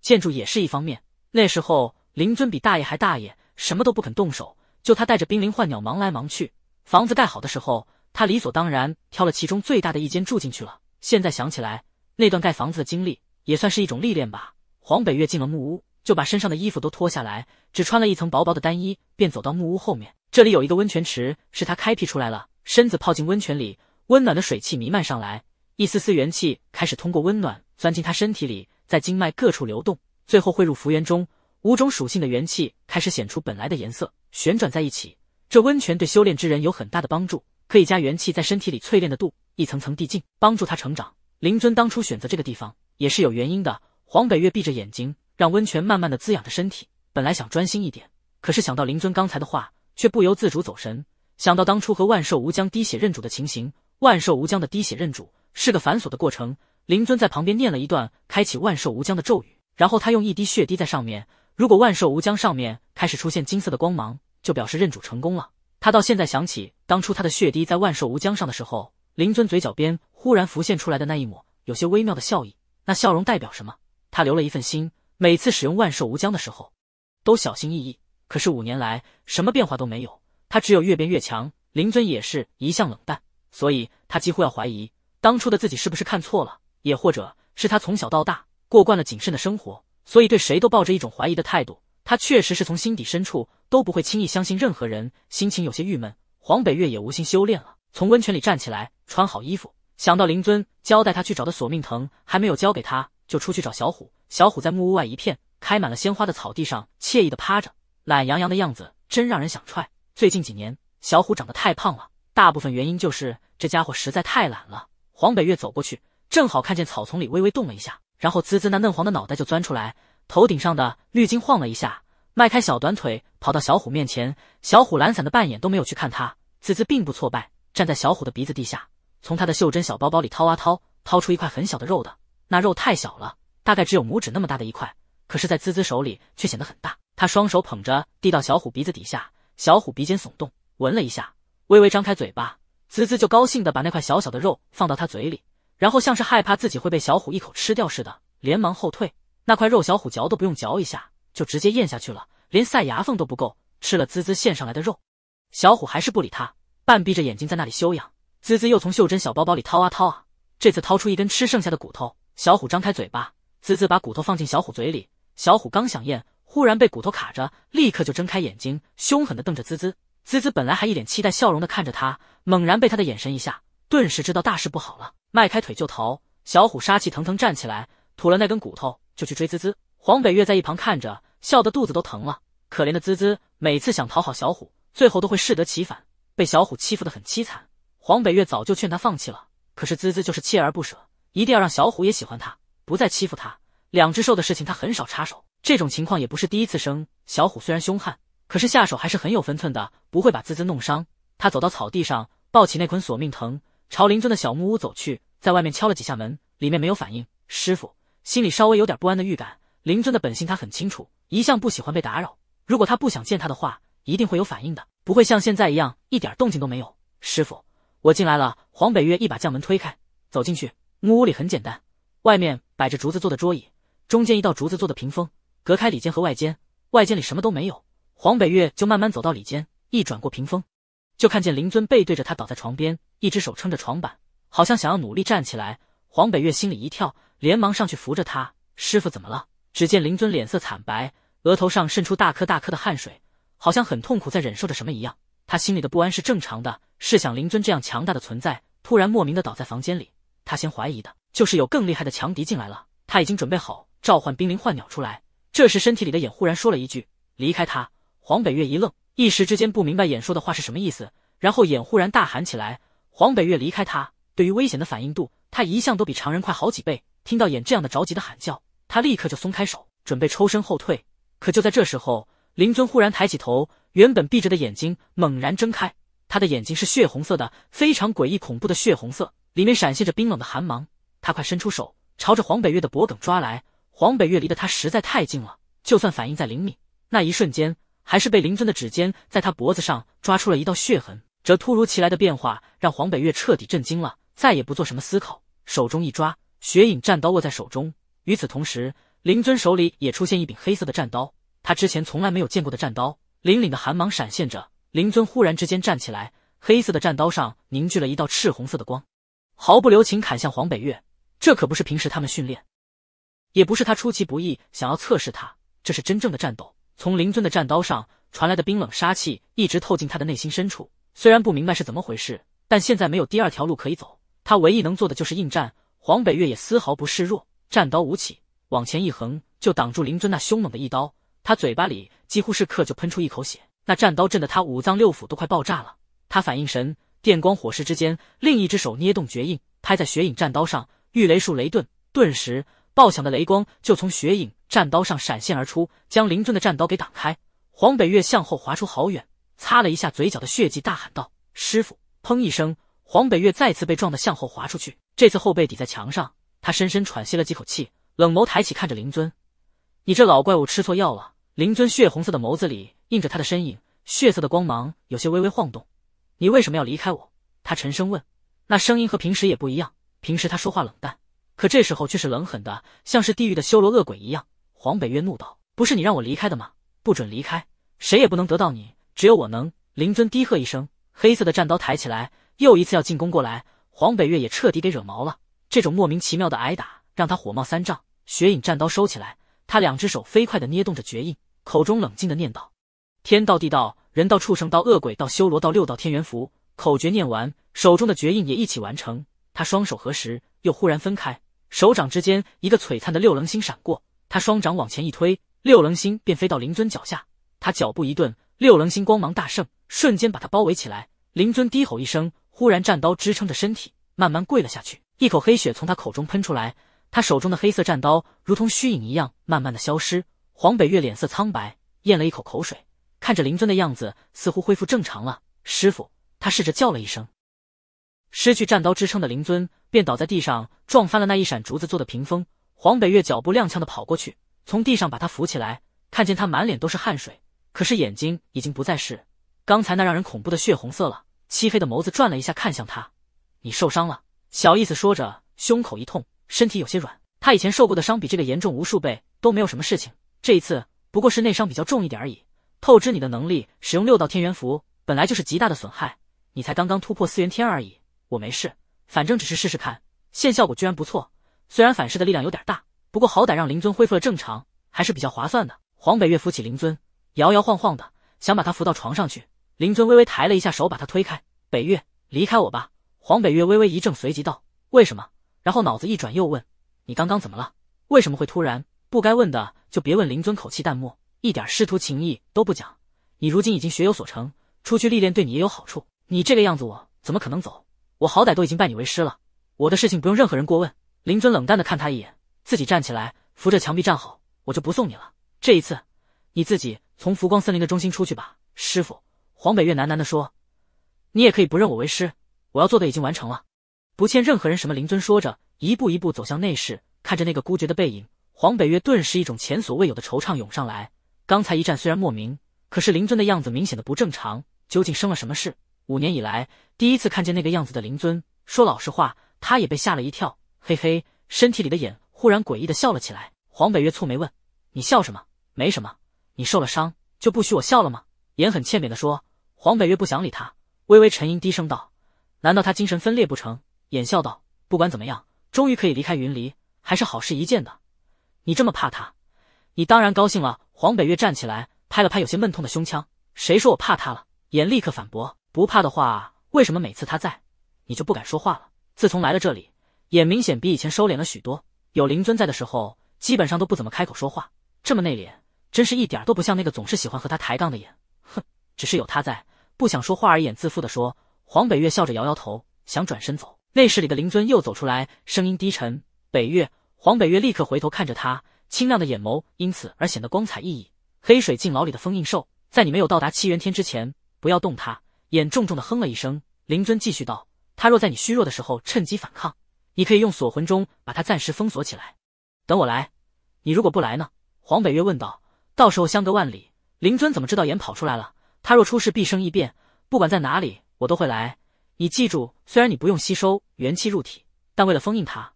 S1: 建筑也是一方面。那时候灵尊比大爷还大爷，什么都不肯动手，就他带着濒临幻鸟忙来忙去。房子盖好的时候，他理所当然挑了其中最大的一间住进去了。现在想起来，那段盖房子的经历也算是一种历练吧。黄北月进了木屋，就把身上的衣服都脱下来，只穿了一层薄薄的单衣，便走到木屋后面。这里有一个温泉池，是他开辟出来了，身子泡进温泉里，温暖的水汽弥漫上来。一丝丝元气开始通过温暖钻进他身体里，在经脉各处流动，最后汇入福元中。五种属性的元气开始显出本来的颜色，旋转在一起。这温泉对修炼之人有很大的帮助，可以加元气在身体里淬炼的度，一层层递进，帮助他成长。灵尊当初选择这个地方也是有原因的。黄北月闭着眼睛，让温泉慢慢的滋养着身体。本来想专心一点，可是想到灵尊刚才的话，却不由自主走神，想到当初和万寿无疆滴血认主的情形，万寿无疆的滴血认主。是个繁琐的过程。灵尊在旁边念了一段开启万寿无疆的咒语，然后他用一滴血滴在上面。如果万寿无疆上面开始出现金色的光芒，就表示认主成功了。他到现在想起当初他的血滴在万寿无疆上的时候，灵尊嘴角边忽然浮现出来的那一抹有些微妙的笑意，那笑容代表什么？他留了一份心，每次使用万寿无疆的时候都小心翼翼。可是五年来什么变化都没有，他只有越变越强。灵尊也是一向冷淡，所以他几乎要怀疑。当初的自己是不是看错了？也或者是他从小到大过惯了谨慎的生活，所以对谁都抱着一种怀疑的态度。他确实是从心底深处都不会轻易相信任何人。心情有些郁闷，黄北月也无心修炼了。从温泉里站起来，穿好衣服，想到灵尊交代他去找的索命藤还没有交给他，就出去找小虎。小虎在木屋外一片开满了鲜花的草地上惬意地趴着，懒洋洋的样子真让人想踹。最近几年，小虎长得太胖了，大部分原因就是这家伙实在太懒了。黄北月走过去，正好看见草丛里微微动了一下，然后滋滋那嫩黄的脑袋就钻出来，头顶上的绿茎晃了一下，迈开小短腿跑到小虎面前。小虎懒散的半眼都没有去看他，滋滋并不挫败，站在小虎的鼻子底下，从他的袖珍小包包里掏啊掏，掏出一块很小的肉的，那肉太小了，大概只有拇指那么大的一块，可是，在滋滋手里却显得很大。他双手捧着递到小虎鼻子底下，小虎鼻尖耸动，闻了一下，微微张开嘴巴。滋滋就高兴的把那块小小的肉放到他嘴里，然后像是害怕自己会被小虎一口吃掉似的，连忙后退。那块肉小虎嚼都不用嚼一下，就直接咽下去了，连塞牙缝都不够。吃了滋滋献上来的肉，小虎还是不理他，半闭着眼睛在那里休养。滋滋又从袖珍小包包里掏啊掏啊，这次掏出一根吃剩下的骨头。小虎张开嘴巴，滋滋把骨头放进小虎嘴里，小虎刚想咽，忽然被骨头卡着，立刻就睁开眼睛，凶狠的瞪着滋滋。滋滋本来还一脸期待笑容的看着他，猛然被他的眼神一下，顿时知道大事不好了，迈开腿就逃。小虎杀气腾腾站起来，吐了那根骨头就去追滋滋。黄北月在一旁看着，笑得肚子都疼了。可怜的滋滋，每次想讨好小虎，最后都会适得其反，被小虎欺负的很凄惨。黄北月早就劝他放弃了，可是滋滋就是锲而不舍，一定要让小虎也喜欢他，不再欺负他。两只兽的事情他很少插手，这种情况也不是第一次生。小虎虽然凶悍。可是下手还是很有分寸的，不会把滋滋弄伤。他走到草地上，抱起那捆索命藤，朝灵尊的小木屋走去，在外面敲了几下门，里面没有反应。师傅心里稍微有点不安的预感，灵尊的本性他很清楚，一向不喜欢被打扰。如果他不想见他的话，一定会有反应的，不会像现在一样一点动静都没有。师傅，我进来了。黄北月一把将门推开，走进去。木屋里很简单，外面摆着竹子做的桌椅，中间一道竹子做的屏风隔开里间和外间，外间里什么都没有。黄北月就慢慢走到里间，一转过屏风，就看见灵尊背对着他倒在床边，一只手撑着床板，好像想要努力站起来。黄北月心里一跳，连忙上去扶着他：“师傅怎么了？”只见灵尊脸色惨白，额头上渗出大颗大颗的汗水，好像很痛苦，在忍受着什么一样。他心里的不安是正常的，是想灵尊这样强大的存在突然莫名的倒在房间里，他先怀疑的就是有更厉害的强敌进来了。他已经准备好召唤冰灵幻鸟出来。这时身体里的眼忽然说了一句：“离开他。”黄北月一愣，一时之间不明白眼说的话是什么意思。然后眼忽然大喊起来：“黄北月，离开他！”对于危险的反应度，他一向都比常人快好几倍。听到眼这样的着急的喊叫，他立刻就松开手，准备抽身后退。可就在这时候，林尊忽然抬起头，原本闭着的眼睛猛然睁开。他的眼睛是血红色的，非常诡异恐怖的血红色，里面闪现着冰冷的寒芒。他快伸出手，朝着黄北月的脖梗抓来。黄北月离得他实在太近了，就算反应再灵敏，那一瞬间。还是被林尊的指尖在他脖子上抓出了一道血痕，这突如其来的变化让黄北月彻底震惊了，再也不做什么思考，手中一抓，血影战刀握在手中。与此同时，林尊手里也出现一柄黑色的战刀，他之前从来没有见过的战刀，凛凛的寒芒闪现着。林尊忽然之间站起来，黑色的战刀上凝聚了一道赤红色的光，毫不留情砍向黄北月。这可不是平时他们训练，也不是他出其不意想要测试他，这是真正的战斗。从灵尊的战刀上传来的冰冷杀气，一直透进他的内心深处。虽然不明白是怎么回事，但现在没有第二条路可以走，他唯一能做的就是应战。黄北月也丝毫不示弱，战刀舞起，往前一横，就挡住灵尊那凶猛的一刀。他嘴巴里几乎是刻就喷出一口血。那战刀震得他五脏六腑都快爆炸了。他反应神，电光火石之间，另一只手捏动绝印，拍在雪影战刀上，御雷术雷遁，顿时。爆响的雷光就从血影战刀上闪现而出，将灵尊的战刀给挡开。黄北月向后滑出好远，擦了一下嘴角的血迹，大喊道：“师傅！”砰一声，黄北月再次被撞得向后滑出去，这次后背抵在墙上。他深深喘息了几口气，冷眸抬起看着灵尊：“你这老怪物吃错药了。”灵尊血红色的眸子里映着他的身影，血色的光芒有些微微晃动。“你为什么要离开我？”他沉声问，那声音和平时也不一样，平时他说话冷淡。可这时候却是冷狠的，像是地狱的修罗恶鬼一样。黄北月怒道：“不是你让我离开的吗？不准离开，谁也不能得到你，只有我能！”灵尊低喝一声，黑色的战刀抬起来，又一次要进攻过来。黄北月也彻底给惹毛了，这种莫名其妙的挨打让他火冒三丈。雪影战刀收起来，他两只手飞快地捏动着绝印，口中冷静地念道：“天道、地道、人道、畜生道、恶鬼道、修罗道，六道天元符。”口诀念完，手中的绝印也一起完成。他双手合十，又忽然分开。手掌之间，一个璀璨的六棱星闪过。他双掌往前一推，六棱星便飞到灵尊脚下。他脚步一顿，六棱星光芒大盛，瞬间把他包围起来。灵尊低吼一声，忽然战刀支撑着身体，慢慢跪了下去。一口黑血从他口中喷出来。他手中的黑色战刀如同虚影一样，慢慢的消失。黄北月脸色苍白，咽了一口口水，看着灵尊的样子，似乎恢复正常了。师傅，他试着叫了一声。失去战刀支撑的灵尊便倒在地上，撞翻了那一扇竹子做的屏风。黄北月脚步踉跄的跑过去，从地上把他扶起来，看见他满脸都是汗水，可是眼睛已经不再是刚才那让人恐怖的血红色了。漆黑的眸子转了一下，看向他：“你受伤了，小意思。”说着，胸口一痛，身体有些软。他以前受过的伤比这个严重无数倍都没有什么事情，这一次不过是内伤比较重一点而已。透支你的能力，使用六道天元符本来就是极大的损害，你才刚刚突破四元天而已。我没事，反正只是试试看，现效果居然不错。虽然反噬的力量有点大，不过好歹让灵尊恢复了正常，还是比较划算的。黄北月扶起灵尊，摇摇晃晃的，想把他扶到床上去。灵尊微微抬了一下手，把他推开。北月，离开我吧。黄北月微微一怔，随即道：“为什么？”然后脑子一转，又问：“你刚刚怎么了？为什么会突然？”不该问的就别问。灵尊口气淡漠，一点师徒情谊都不讲。你如今已经学有所成，出去历练对你也有好处。你这个样子，我怎么可能走？我好歹都已经拜你为师了，我的事情不用任何人过问。林尊冷淡的看他一眼，自己站起来，扶着墙壁站好，我就不送你了。这一次，你自己从浮光森林的中心出去吧。师傅，黄北月喃喃的说，你也可以不认我为师，我要做的已经完成了，不欠任何人什么。林尊说着，一步一步走向内室，看着那个孤绝的背影，黄北月顿时一种前所未有的惆怅涌上来。刚才一战虽然莫名，可是林尊的样子明显的不正常，究竟生了什么事？五年以来第一次看见那个样子的灵尊，说老实话，他也被吓了一跳。嘿嘿，身体里的眼忽然诡异的笑了起来。黄北月蹙眉问：“你笑什么？”“没什么。”“你受了伤就不许我笑了吗？”眼很欠扁的说。黄北月不想理他，微微沉吟，低声道：“难道他精神分裂不成？”眼笑道：“不管怎么样，终于可以离开云离，还是好事一件的。你这么怕他，你当然高兴了。”黄北月站起来，拍了拍有些闷痛的胸腔：“谁说我怕他了？”眼立刻反驳。不怕的话，为什么每次他在，你就不敢说话了？自从来了这里，眼明显比以前收敛了许多。有灵尊在的时候，基本上都不怎么开口说话，这么内敛，真是一点都不像那个总是喜欢和他抬杠的眼。哼，只是有他在，不想说话而已。自负的说。黄北月笑着摇摇头，想转身走。内室里的灵尊又走出来，声音低沉。北月，黄北月立刻回头看着他，清亮的眼眸因此而显得光彩熠熠。黑水镜牢里的封印兽，在你没有到达七元天之前，不要动它。眼重重的哼了一声，灵尊继续道：“他若在你虚弱的时候趁机反抗，你可以用锁魂钟把他暂时封锁起来。等我来。你如果不来呢？”黄北月问道。到时候相隔万里，灵尊怎么知道眼跑出来了？他若出事，必生异变。不管在哪里，我都会来。你记住，虽然你不用吸收元气入体，但为了封印他，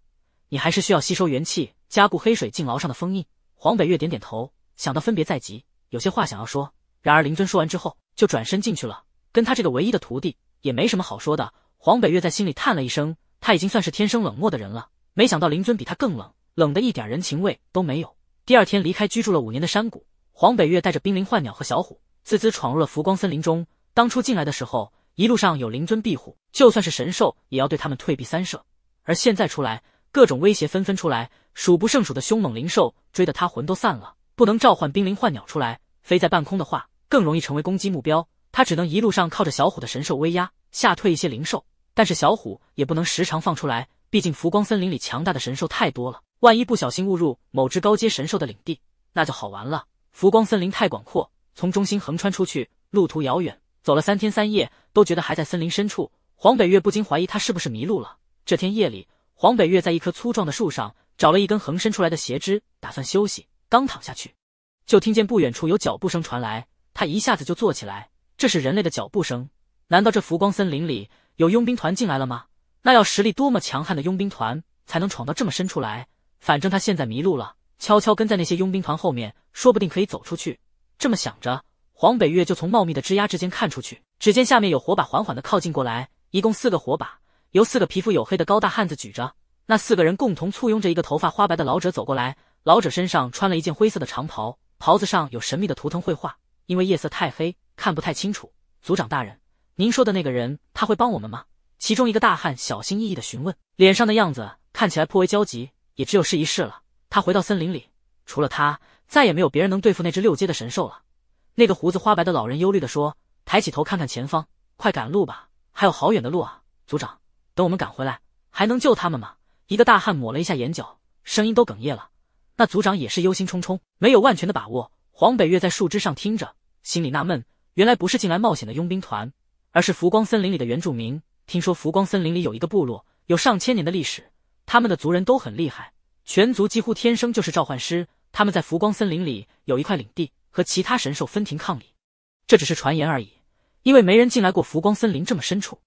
S1: 你还是需要吸收元气加固黑水镜牢上的封印。”黄北月点点头，想到分别在即，有些话想要说。然而灵尊说完之后，就转身进去了。跟他这个唯一的徒弟也没什么好说的。黄北月在心里叹了一声，他已经算是天生冷漠的人了，没想到灵尊比他更冷，冷的一点人情味都没有。第二天离开居住了五年的山谷，黄北月带着冰灵幻鸟和小虎，滋滋闯入了浮光森林中。当初进来的时候，一路上有灵尊庇护，就算是神兽也要对他们退避三舍。而现在出来，各种威胁纷纷出来，数不胜数的凶猛灵兽追得他魂都散了，不能召唤冰灵幻鸟出来，飞在半空的话，更容易成为攻击目标。他只能一路上靠着小虎的神兽威压吓退一些灵兽，但是小虎也不能时常放出来，毕竟浮光森林里强大的神兽太多了，万一不小心误入某只高阶神兽的领地，那就好玩了。浮光森林太广阔，从中心横穿出去，路途遥远，走了三天三夜都觉得还在森林深处。黄北月不禁怀疑他是不是迷路了。这天夜里，黄北月在一棵粗壮的树上找了一根横伸出来的斜枝，打算休息。刚躺下去，就听见不远处有脚步声传来，他一下子就坐起来。这是人类的脚步声，难道这浮光森林里有佣兵团进来了吗？那要实力多么强悍的佣兵团才能闯到这么深处来？反正他现在迷路了，悄悄跟在那些佣兵团后面，说不定可以走出去。这么想着，黄北月就从茂密的枝丫之间看出去，只见下面有火把缓缓的靠近过来，一共四个火把，由四个皮肤黝黑的高大汉子举着。那四个人共同簇拥着一个头发花白的老者走过来，老者身上穿了一件灰色的长袍，袍子上有神秘的图腾绘画。因为夜色太黑。看不太清楚，族长大人，您说的那个人，他会帮我们吗？其中一个大汉小心翼翼地询问，脸上的样子看起来颇为焦急。也只有试一试了。他回到森林里，除了他，再也没有别人能对付那只六阶的神兽了。那个胡子花白的老人忧虑地说，抬起头看看前方，快赶路吧，还有好远的路啊！族长，等我们赶回来，还能救他们吗？一个大汉抹了一下眼角，声音都哽咽了。那族长也是忧心忡忡，没有万全的把握。黄北月在树枝上听着，心里纳闷。原来不是进来冒险的佣兵团，而是浮光森林里的原住民。听说浮光森林里有一个部落，有上千年的历史，他们的族人都很厉害，全族几乎天生就是召唤师。他们在浮光森林里有一块领地，和其他神兽分庭抗礼。这只是传言而已，因为没人进来过浮光森林这么深处。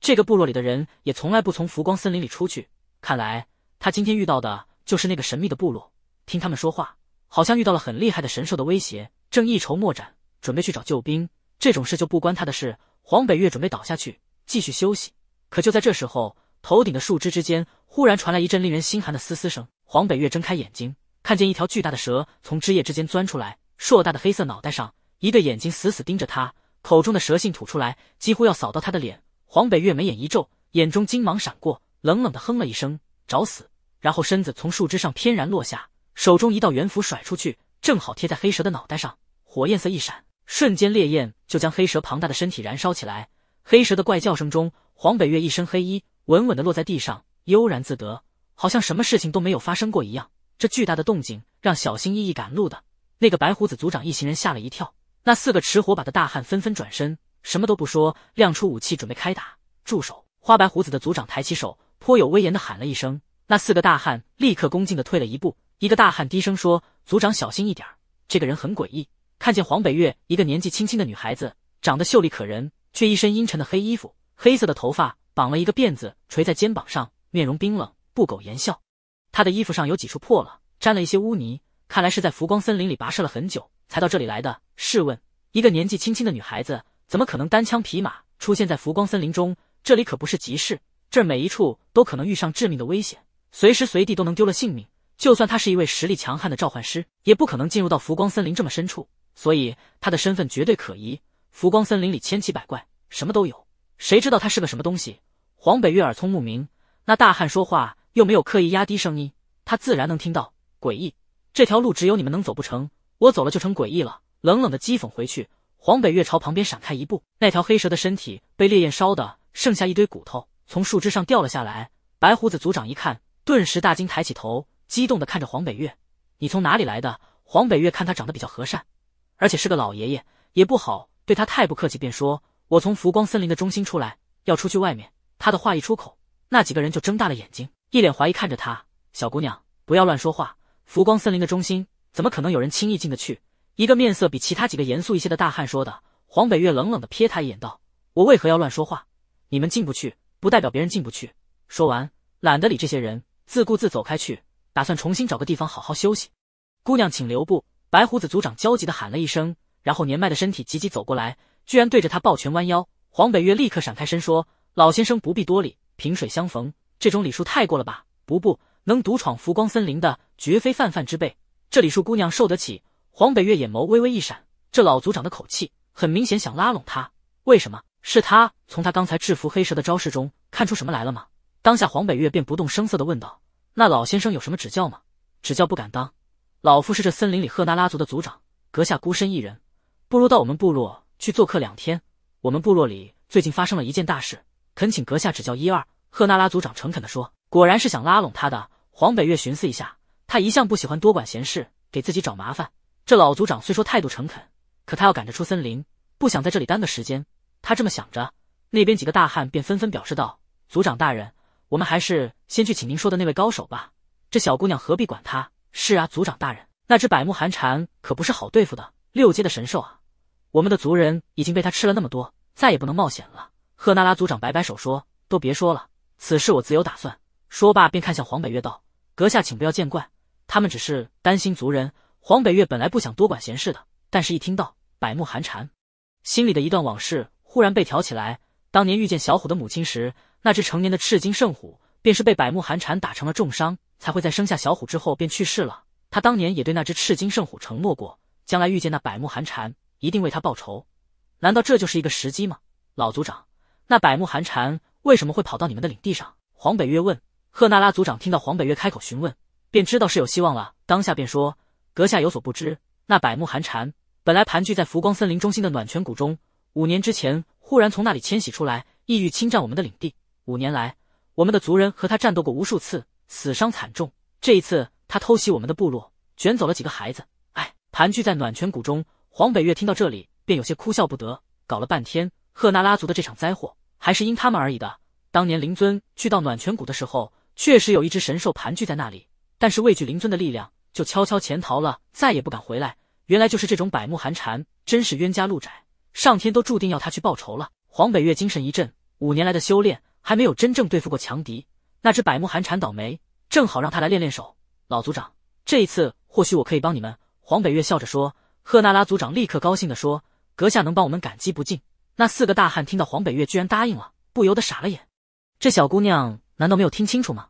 S1: 这个部落里的人也从来不从浮光森林里出去。看来他今天遇到的就是那个神秘的部落。听他们说话，好像遇到了很厉害的神兽的威胁，正一筹莫展。准备去找救兵，这种事就不关他的事。黄北月准备倒下去继续休息，可就在这时候，头顶的树枝之间忽然传来一阵令人心寒的嘶嘶声。黄北月睁开眼睛，看见一条巨大的蛇从枝叶之间钻出来，硕大的黑色脑袋上一对眼睛死死盯着他，口中的蛇信吐出来，几乎要扫到他的脸。黄北月眉眼一皱，眼中金芒闪过，冷冷的哼了一声：“找死！”然后身子从树枝上翩然落下，手中一道元符甩出去，正好贴在黑蛇的脑袋上，火焰色一闪。瞬间，烈焰就将黑蛇庞大的身体燃烧起来。黑蛇的怪叫声中，黄北月一身黑衣，稳稳地落在地上，悠然自得，好像什么事情都没有发生过一样。这巨大的动静让小心翼翼赶路的那个白胡子族长一行人吓了一跳。那四个持火把的大汉纷纷转身，什么都不说，亮出武器准备开打。住手！花白胡子的族长抬起手，颇有威严地喊了一声。那四个大汉立刻恭敬地退了一步。一个大汉低声说：“族长，小心一点，这个人很诡异。”看见黄北月，一个年纪轻轻的女孩子，长得秀丽可人，却一身阴沉的黑衣服，黑色的头发绑了一个辫子垂在肩膀上，面容冰冷，不苟言笑。她的衣服上有几处破了，沾了一些污泥，看来是在浮光森林里跋涉了很久才到这里来的。试问，一个年纪轻轻的女孩子，怎么可能单枪匹马出现在浮光森林中？这里可不是集市，这每一处都可能遇上致命的危险，随时随地都能丢了性命。就算她是一位实力强悍的召唤师，也不可能进入到浮光森林这么深处。所以他的身份绝对可疑。浮光森林里千奇百怪，什么都有，谁知道他是个什么东西？黄北月耳聪目明，那大汉说话又没有刻意压低声音，他自然能听到。诡异，这条路只有你们能走，不成？我走了就成诡异了。冷冷的讥讽回去。黄北月朝旁边闪开一步，那条黑蛇的身体被烈焰烧的剩下一堆骨头，从树枝上掉了下来。白胡子族长一看，顿时大惊，抬起头，激动的看着黄北月：“你从哪里来的？”黄北月看他长得比较和善。而且是个老爷爷，也不好对他太不客气，便说：“我从浮光森林的中心出来，要出去外面。”他的话一出口，那几个人就睁大了眼睛，一脸怀疑看着他。小姑娘，不要乱说话！浮光森林的中心怎么可能有人轻易进得去？一个面色比其他几个严肃一些的大汉说的。黄北月冷冷的瞥他一眼，道：“我为何要乱说话？你们进不去，不代表别人进不去。”说完，懒得理这些人，自顾自走开去，打算重新找个地方好好休息。姑娘，请留步。白胡子族长焦急地喊了一声，然后年迈的身体急急走过来，居然对着他抱拳弯腰。黄北月立刻闪开身说：“老先生不必多礼，萍水相逢，这种礼数太过了吧？不，不能独闯浮光森林的，绝非泛泛之辈。这礼数姑娘受得起。”黄北月眼眸微微一闪，这老族长的口气，很明显想拉拢他。为什么是他？从他刚才制服黑蛇的招式中看出什么来了吗？当下黄北月便不动声色地问道：“那老先生有什么指教吗？指教不敢当。”老夫是这森林里赫那拉族的族长，阁下孤身一人，不如到我们部落去做客两天。我们部落里最近发生了一件大事，恳请阁下指教一二。赫那拉族长诚恳地说：“果然是想拉拢他的。”黄北月寻思一下，他一向不喜欢多管闲事，给自己找麻烦。这老族长虽说态度诚恳，可他要赶着出森林，不想在这里耽搁时间。他这么想着，那边几个大汉便纷纷表示道：“族长大人，我们还是先去请您说的那位高手吧。这小姑娘何必管他？”是啊，族长大人，那只百目寒蝉可不是好对付的，六阶的神兽啊！我们的族人已经被他吃了那么多，再也不能冒险了。赫那拉族长摆摆手说：“都别说了，此事我自有打算。”说罢便看向黄北月道：“阁下请不要见怪，他们只是担心族人。”黄北月本来不想多管闲事的，但是一听到百目寒蝉，心里的一段往事忽然被挑起来。当年遇见小虎的母亲时，那只成年的赤金圣虎便是被百目寒蝉打成了重伤。才会在生下小虎之后便去世了。他当年也对那只赤金圣虎承诺过，将来遇见那百目寒蝉，一定为他报仇。难道这就是一个时机吗？老族长，那百目寒蝉为什么会跑到你们的领地上？黄北月问。赫那拉族长听到黄北月开口询问，便知道是有希望了，当下便说：“阁下有所不知，那百目寒蝉本来盘踞在浮光森林中心的暖泉谷中，五年之前忽然从那里迁徙出来，意欲侵占我们的领地。五年来，我们的族人和他战斗过无数次。”死伤惨重，这一次他偷袭我们的部落，卷走了几个孩子。哎，盘踞在暖泉谷中。黄北月听到这里，便有些哭笑不得。搞了半天，赫那拉族的这场灾祸，还是因他们而已的。当年灵尊去到暖泉谷的时候，确实有一只神兽盘踞在那里，但是畏惧灵尊的力量，就悄悄潜逃了，再也不敢回来。原来就是这种百目寒蝉，真是冤家路窄，上天都注定要他去报仇了。黄北月精神一振，五年来的修炼，还没有真正对付过强敌。那只百慕寒蝉倒霉，正好让他来练练手。老族长，这一次或许我可以帮你们。”黄北月笑着说。赫那拉族长立刻高兴的说：“阁下能帮我们，感激不尽。”那四个大汉听到黄北月居然答应了，不由得傻了眼。这小姑娘难道没有听清楚吗？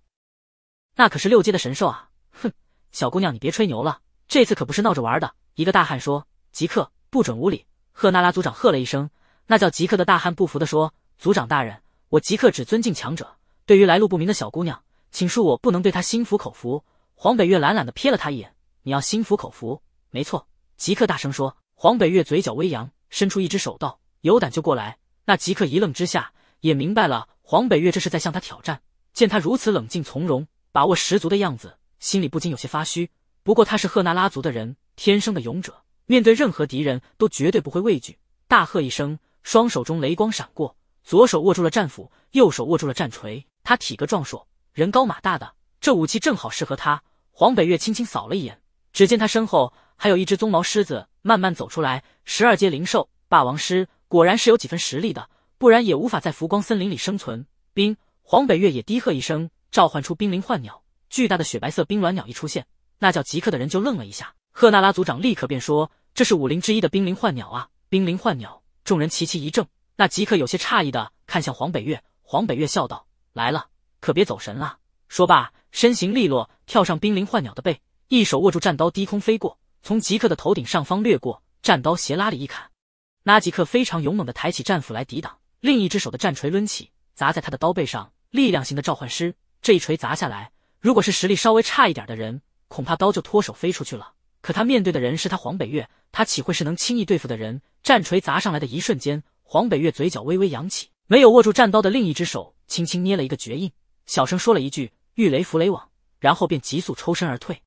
S1: 那可是六阶的神兽啊！哼，小姑娘你别吹牛了，这次可不是闹着玩的。”一个大汉说。即刻不准无礼！”赫那拉族长喝了一声。那叫即刻的大汉不服的说：“族长大人，我即刻只尊敬强者。”对于来路不明的小姑娘，请恕我不能对她心服口服。黄北月懒懒的瞥了他一眼：“你要心服口服，没错。”即刻大声说。黄北月嘴角微扬，伸出一只手道：“有胆就过来。”那即刻一愣之下，也明白了黄北月这是在向他挑战。见他如此冷静从容、把握十足的样子，心里不禁有些发虚。不过他是赫那拉族的人，天生的勇者，面对任何敌人都绝对不会畏惧。大喝一声，双手中雷光闪过，左手握住了战斧，右手握住了战锤。他体格壮硕，人高马大的，这武器正好适合他。黄北月轻轻扫了一眼，只见他身后还有一只棕毛狮子慢慢走出来。十二阶灵兽，霸王狮，果然是有几分实力的，不然也无法在浮光森林里生存。冰，黄北月也低喝一声，召唤出冰灵幻鸟。巨大的雪白色冰卵鸟一出现，那叫即刻的人就愣了一下。赫那拉族长立刻便说：“这是武林之一的冰灵幻鸟啊！”冰灵幻鸟，众人齐齐一怔。那即刻有些诧异的看向黄北月，黄北月笑道。来了，可别走神了。说罢，身形利落，跳上濒临幻鸟的背，一手握住战刀，低空飞过，从吉克的头顶上方掠过，战刀斜拉里一砍。那吉克非常勇猛的抬起战斧来抵挡，另一只手的战锤抡起，砸在他的刀背上。力量型的召唤师这一锤砸下来，如果是实力稍微差一点的人，恐怕刀就脱手飞出去了。可他面对的人是他黄北月，他岂会是能轻易对付的人？战锤砸上来的一瞬间，黄北月嘴角微微扬起，没有握住战刀的另一只手。轻轻捏了一个绝印，小声说了一句“御雷伏雷网”，然后便急速抽身而退。